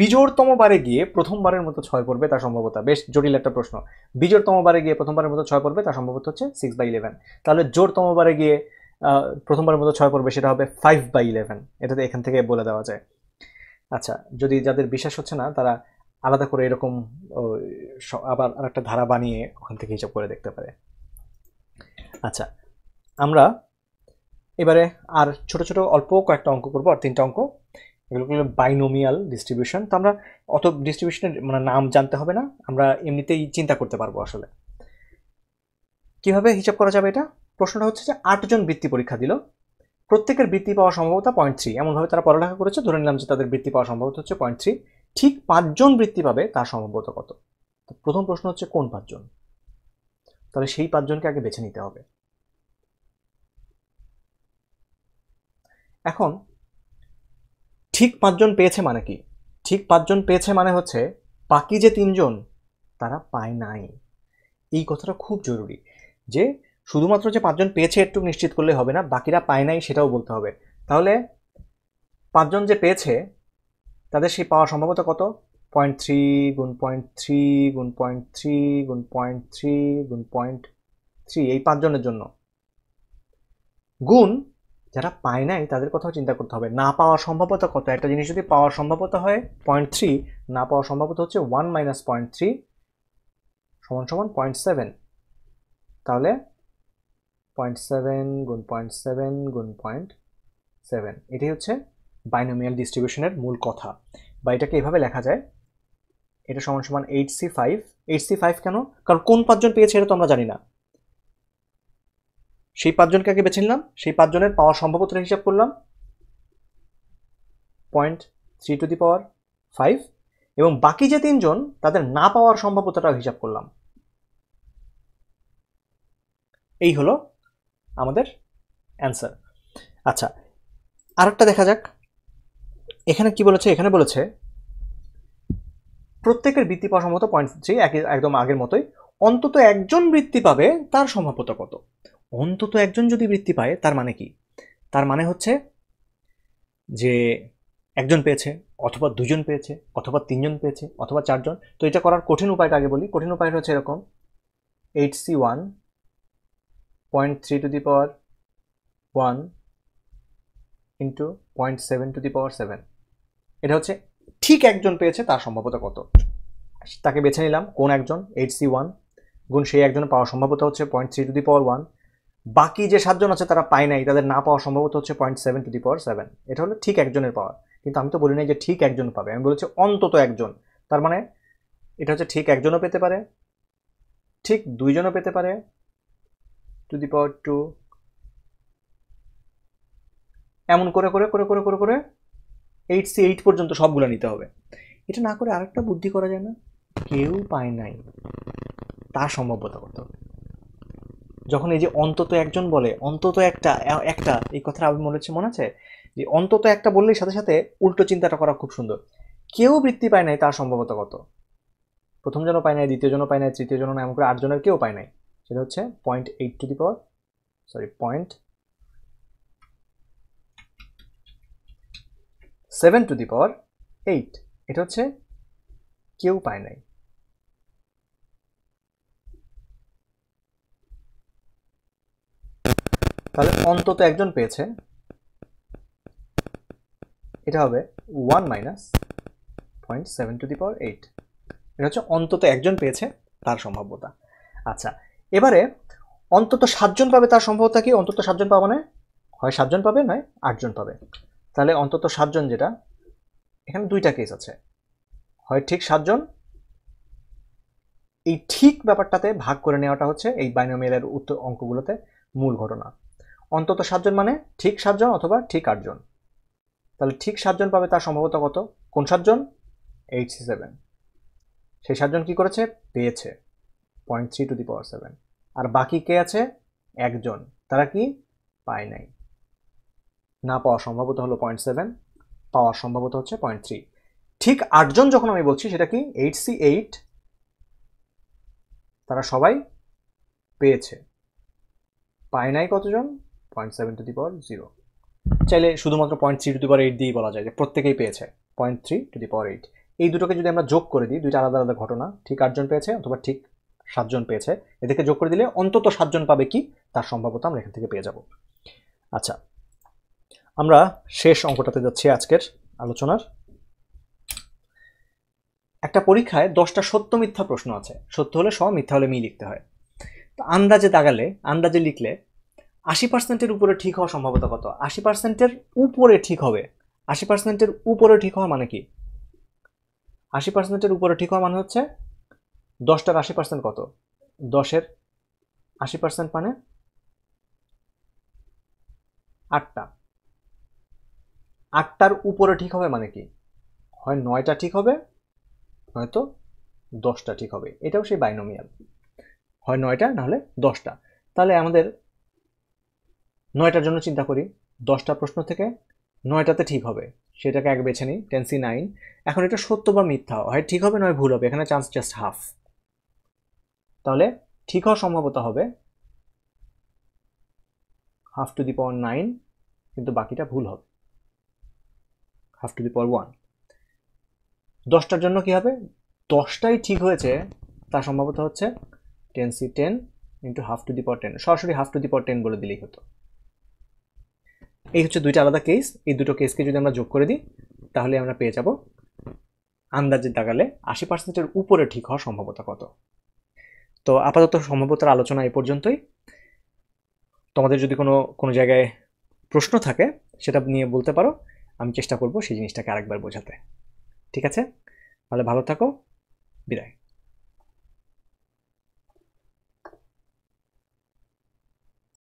বিজোড়তম বারে গিয়ে প্রথমবারের মতো ছয় পড়বে তার সম্ভাব্যতা বেশ জটিল একটা প্রশ্ন বিজোড়তম বারে গিয়ে প্রথমবারের মতো ছয় পড়বে তার সম্ভাব্যতা হচ্ছে সিক্স বাই ইলেভেন তাহলে জোরতম বারে গিয়ে প্রথমবারের মতো ছয় পড়বে সেটা হবে ফাইভ বাই ইলেভেন এটা তো এখান থেকে বলে দেওয়া যায় আচ্ছা যদি যাদের বিশ্বাস হচ্ছে না তারা আলাদা করে এরকম আবার আর একটা ধারা বানিয়ে ওখান থেকে হিসাব করে দেখতে পারে আচ্ছা আমরা এবারে আর ছোট ছোট অল্প কয়েকটা অঙ্ক করবো আর তিনটা অঙ্ক এগুলো বাইনোমিয়াল ডিস্ট্রিবিউশন তো আমরা অত ডিস্ট্রিবিউশনের মানে নাম জানতে হবে না আমরা এমনিতেই চিন্তা করতে পারবো আসলে কিভাবে হিসাব করা যাবে এটা প্রশ্নটা হচ্ছে যে আটজন বৃত্তি পরীক্ষা দিল প্রত্যেকের বৃত্তি পাওয়ার সম্ভাবতা পয়েন্ট থ্রি এমনভাবে তারা পড়ালেখা করেছে ধরে নিলাম যে তাদের বৃত্তি পাওয়ার সম্ভাবতা হচ্ছে পয়েন্ট থ্রি ঠিক পাঁচজন বৃত্তি পাবে তার সম্ভাবত কত তো প্রথম প্রশ্ন হচ্ছে কোন পাঁচজন তাহলে সেই পাঁচজনকে আগে বেছে নিতে হবে এখন ঠিক পাঁচজন পেয়েছে মানে কি ঠিক পাঁচজন পেয়েছে মানে হচ্ছে বাকি যে তিনজন তারা পায় নাই এই কথাটা খুব জরুরি যে শুধুমাত্র যে পাঁচজন পেয়েছে একটু নিশ্চিত করলে হবে না বাকিরা পায় নাই সেটাও বলতে হবে তাহলে পাঁচজন যে পেয়েছে তাদের সেই পাওয়া সম্ভবত কত পয়েন্ট থ্রি গুণ পয়েন্ট থ্রি গুণ পয়েন্ট থ্রি গুণ পয়েন্ট থ্রি গুণ পয়েন্ট থ্রি এই পাঁচজনের জন্য গুণ যারা পায় নাই তাদের কথাও চিন্তা করতে হবে না পাওয়ার সম্ভাব্যতা কত একটা জিনিস যদি পাওয়ার সম্ভাব্যতা হয় পয়েন্ট থ্রি না পাওয়ার সম্ভাব্যতা হচ্ছে ওয়ান মাইনাস পয়েন্ট থ্রি সমান সমান পয়েন্ট সেভেন তাহলে পয়েন্ট সেভেন গুণ পয়েন্ট সেভেন গুণ পয়েন্ট সেভেন এটাই হচ্ছে বাইনোমিয়াল ডিস্ট্রিবিউশনের মূল কথা বা এটাকে এভাবে লেখা যায় এটা সমান সমান eight C five eight C five কেন কারণ কোন পাঁচজন পেয়েছে এটা তো আমরা জানি না সেই পাঁচজনকে আগে বেছে নিলাম সেই পাঁচজনের পাওয়ার সম্ভাবতার হিসাব করলাম point three to the power five এবং বাকি যে তিনজন তাদের না পাওয়ার সম্ভাব্যতাটাও হিসাব করলাম এই হলো আমাদের অ্যান্সার আচ্ছা আর একটা দেখা যাক এখানে কি বলেছে এখানে বলেছে প্রত্যেকের বৃত্তি পাওয়া সম্ভবত পয়েন্ট থ্রি একদম আগের মতোই অন্তত একজন বৃত্তি পাবে তার সম্ভাব্যতা কত অন্তত একজন যদি বৃত্তি পায় তার মানে কি তার মানে হচ্ছে যে একজন পেয়েছে অথবা দুজন পেয়েছে অথবা তিনজন পেয়েছে অথবা চারজন তো এটা করার কঠিন উপায়টা আগে বলি কঠিন উপায়টা হচ্ছে এরকম eight C one point three to the power one into point seven to the power seven এটা হচ্ছে ঠিক একজন পেয়েছে তার সম্ভাব্যতা কত তাকে বেছে নিলাম কোন একজন এইট সি ওয়ান গুণ সেই একজনের পাওয়ার সম্ভাব্যতা হচ্ছে point three to the power one বাকি যে সাতজন আছে তারা পায় নাই তাদের না পাওয়া সম্ভবত হচ্ছে point seven to the power seven এটা হলো ঠিক একজনের পাওয়া কিন্তু আমি তো বলি নাই যে ঠিক একজন পাবে আমি বলেছি অন্তত একজন তার মানে এটা হচ্ছে ঠিক একজনও পেতে পারে ঠিক দুইজনও পেতে পারে টু দি পাওয়ার টু এমন করে করে করে করে করে করে এইট সি এইট পর্যন্ত সবগুলো নিতে হবে এটা না করে আরেকটা বুদ্ধি করা যায় না কেউ পায় নাই তা সম্ভবত করতে হবে যখন এই যে অন্তত একজন বলে অন্তত একটা একটা এই কথাটা আমি মনে হচ্ছে মনে আছে যে অন্তত একটা বললেই সাথে সাথে উল্টো চিন্তাটা করা খুব সুন্দর কেউ বৃত্তি পায় নাই তার সম্ভবত কত প্রথম জন পায় নাই দ্বিতীয় জন পায় নাই তৃতীয় জন এমন করে আটজনের কেউ পায় নাই সেটা হচ্ছে point eight to the power sorry point seven to the power eight এটা হচ্ছে কেউ পায় নাই তাহলে অন্তত একজন পেয়েছে এটা হবে one minus point seven to the power eight এটা হচ্ছে অন্তত একজন পেয়েছে তার সম্ভাব্যতা আচ্ছা এবারে অন্তত সাতজন পাবে তার সম্ভাব্যতা কি অন্তত সাতজন পাবে মানে হয় সাতজন পাবে নয় আটজন পাবে তাহলে অন্তত সাতজন যেটা এখানে দুইটা কেস আছে হয় ঠিক সাতজন এই ঠিক ব্যাপারটাতে ভাগ করে নেওয়াটা হচ্ছে এই বাইনোমিয়ালের উত্তর অঙ্কগুলোতে মূল ঘটনা অন্তত সাতজন মানে ঠিক সাতজন অথবা ঠিক আটজন তাহলে ঠিক সাতজন পাবে তার সম্ভবত কত কোন সাতজন এইট সি সেভেন সেই সাতজন কী করেছে পেয়েছে point three to the power seven আর বাকি কে আছে একজন তারা কি পায় নাই না পাওয়া সম্ভবত হলো পয়েন্ট সেভেন পাওয়ার সম্ভবত হচ্ছে পয়েন্ট থ্রি ঠিক আটজন যখন আমি বলছি সেটা কি এইট সি এইট তারা সবাই পেয়েছে পায় নাই কতজন point seven to the power zero চাইলে শুধুমাত্র point three to the power eight দিয়েই বলা যায় যে প্রত্যেকেই পেয়েছে point three to the power eight এই দুটোকে যদি আমরা যোগ করে দিই দুইটা আলাদা আলাদা ঘটনা ঠিক আটজন পেয়েছে অথবা ঠিক সাতজন পেয়েছে এদেরকে যোগ করে দিলে অন্তত সাতজন পাবে কি তার সম্ভাব্যতা আমরা এখান থেকে পেয়ে যাব আচ্ছা আমরা শেষ অঙ্কটাতে যাচ্ছি আজকের আলোচনার একটা পরীক্ষায় দশটা সত্য মিথ্যা প্রশ্ন আছে সত্য হলে স মিথ্যা হলে মি লিখতে হয় তো আন্দাজে দাগালে আন্দাজে লিখলে আশি পার্সেন্টের উপরে ঠিক হওয়া সম্ভবত কত আশি পার্সেন্টের উপরে ঠিক হবে আশি পার্সেন্টের উপরে ঠিক হওয়া মানে কি আশি পার্সেন্টের উপরে ঠিক হওয়া মানে হচ্ছে দশটার আশি পার্সেন্ট কত দশের আশি পার্সেন্ট মানে আটটা আটটার উপরে ঠিক হবে মানে কি হয় নয়টা ঠিক হবে নয়তো দশটা ঠিক হবে এটাও সেই বাইনোমিয়াল হয় নয়টা নাহলে দশটা তাহলে আমাদের নয়টার জন্য চিন্তা করি দশটা প্রশ্ন থেকে নয়টাতে ঠিক হবে সেটাকে এক বেছে নিই টেন্সি নাইন এখন এটা সত্য বা মিথ্যা হয় ঠিক হবে নয় ভুল হবে এখানে চান্স জাস্ট হাফ তাহলে ঠিক হওয়ার সম্ভাবতা হবে half to the power nine কিন্তু বাকিটা ভুল হবে half to the power one দশটার জন্য কি হবে দশটাই ঠিক হয়েছে তার সম্ভাবতা হচ্ছে ten C ten into half to the power ten সরাসরি half to the power ten বলে দিলেই হতো এই হচ্ছে দুইটা আলাদা কেস এই দুটো কেসকে যদি আমরা যোগ করে দিই তাহলে আমরা পেয়ে যাব আন্দাজে দাগালে আশি পার্সেন্টের উপরে ঠিক হওয়ার সম্ভাবতা কত তো আপাতত সম্ভাবতার আলোচনা এ পর্যন্তই তোমাদের যদি কোনো কোনো জায়গায় প্রশ্ন থাকে সেটা নিয়ে বলতে পারো আমি চেষ্টা করব সেই জিনিসটাকে আরেকবার বোঝাতে ঠিক আছে তাহলে ভালো থাকো বিদায়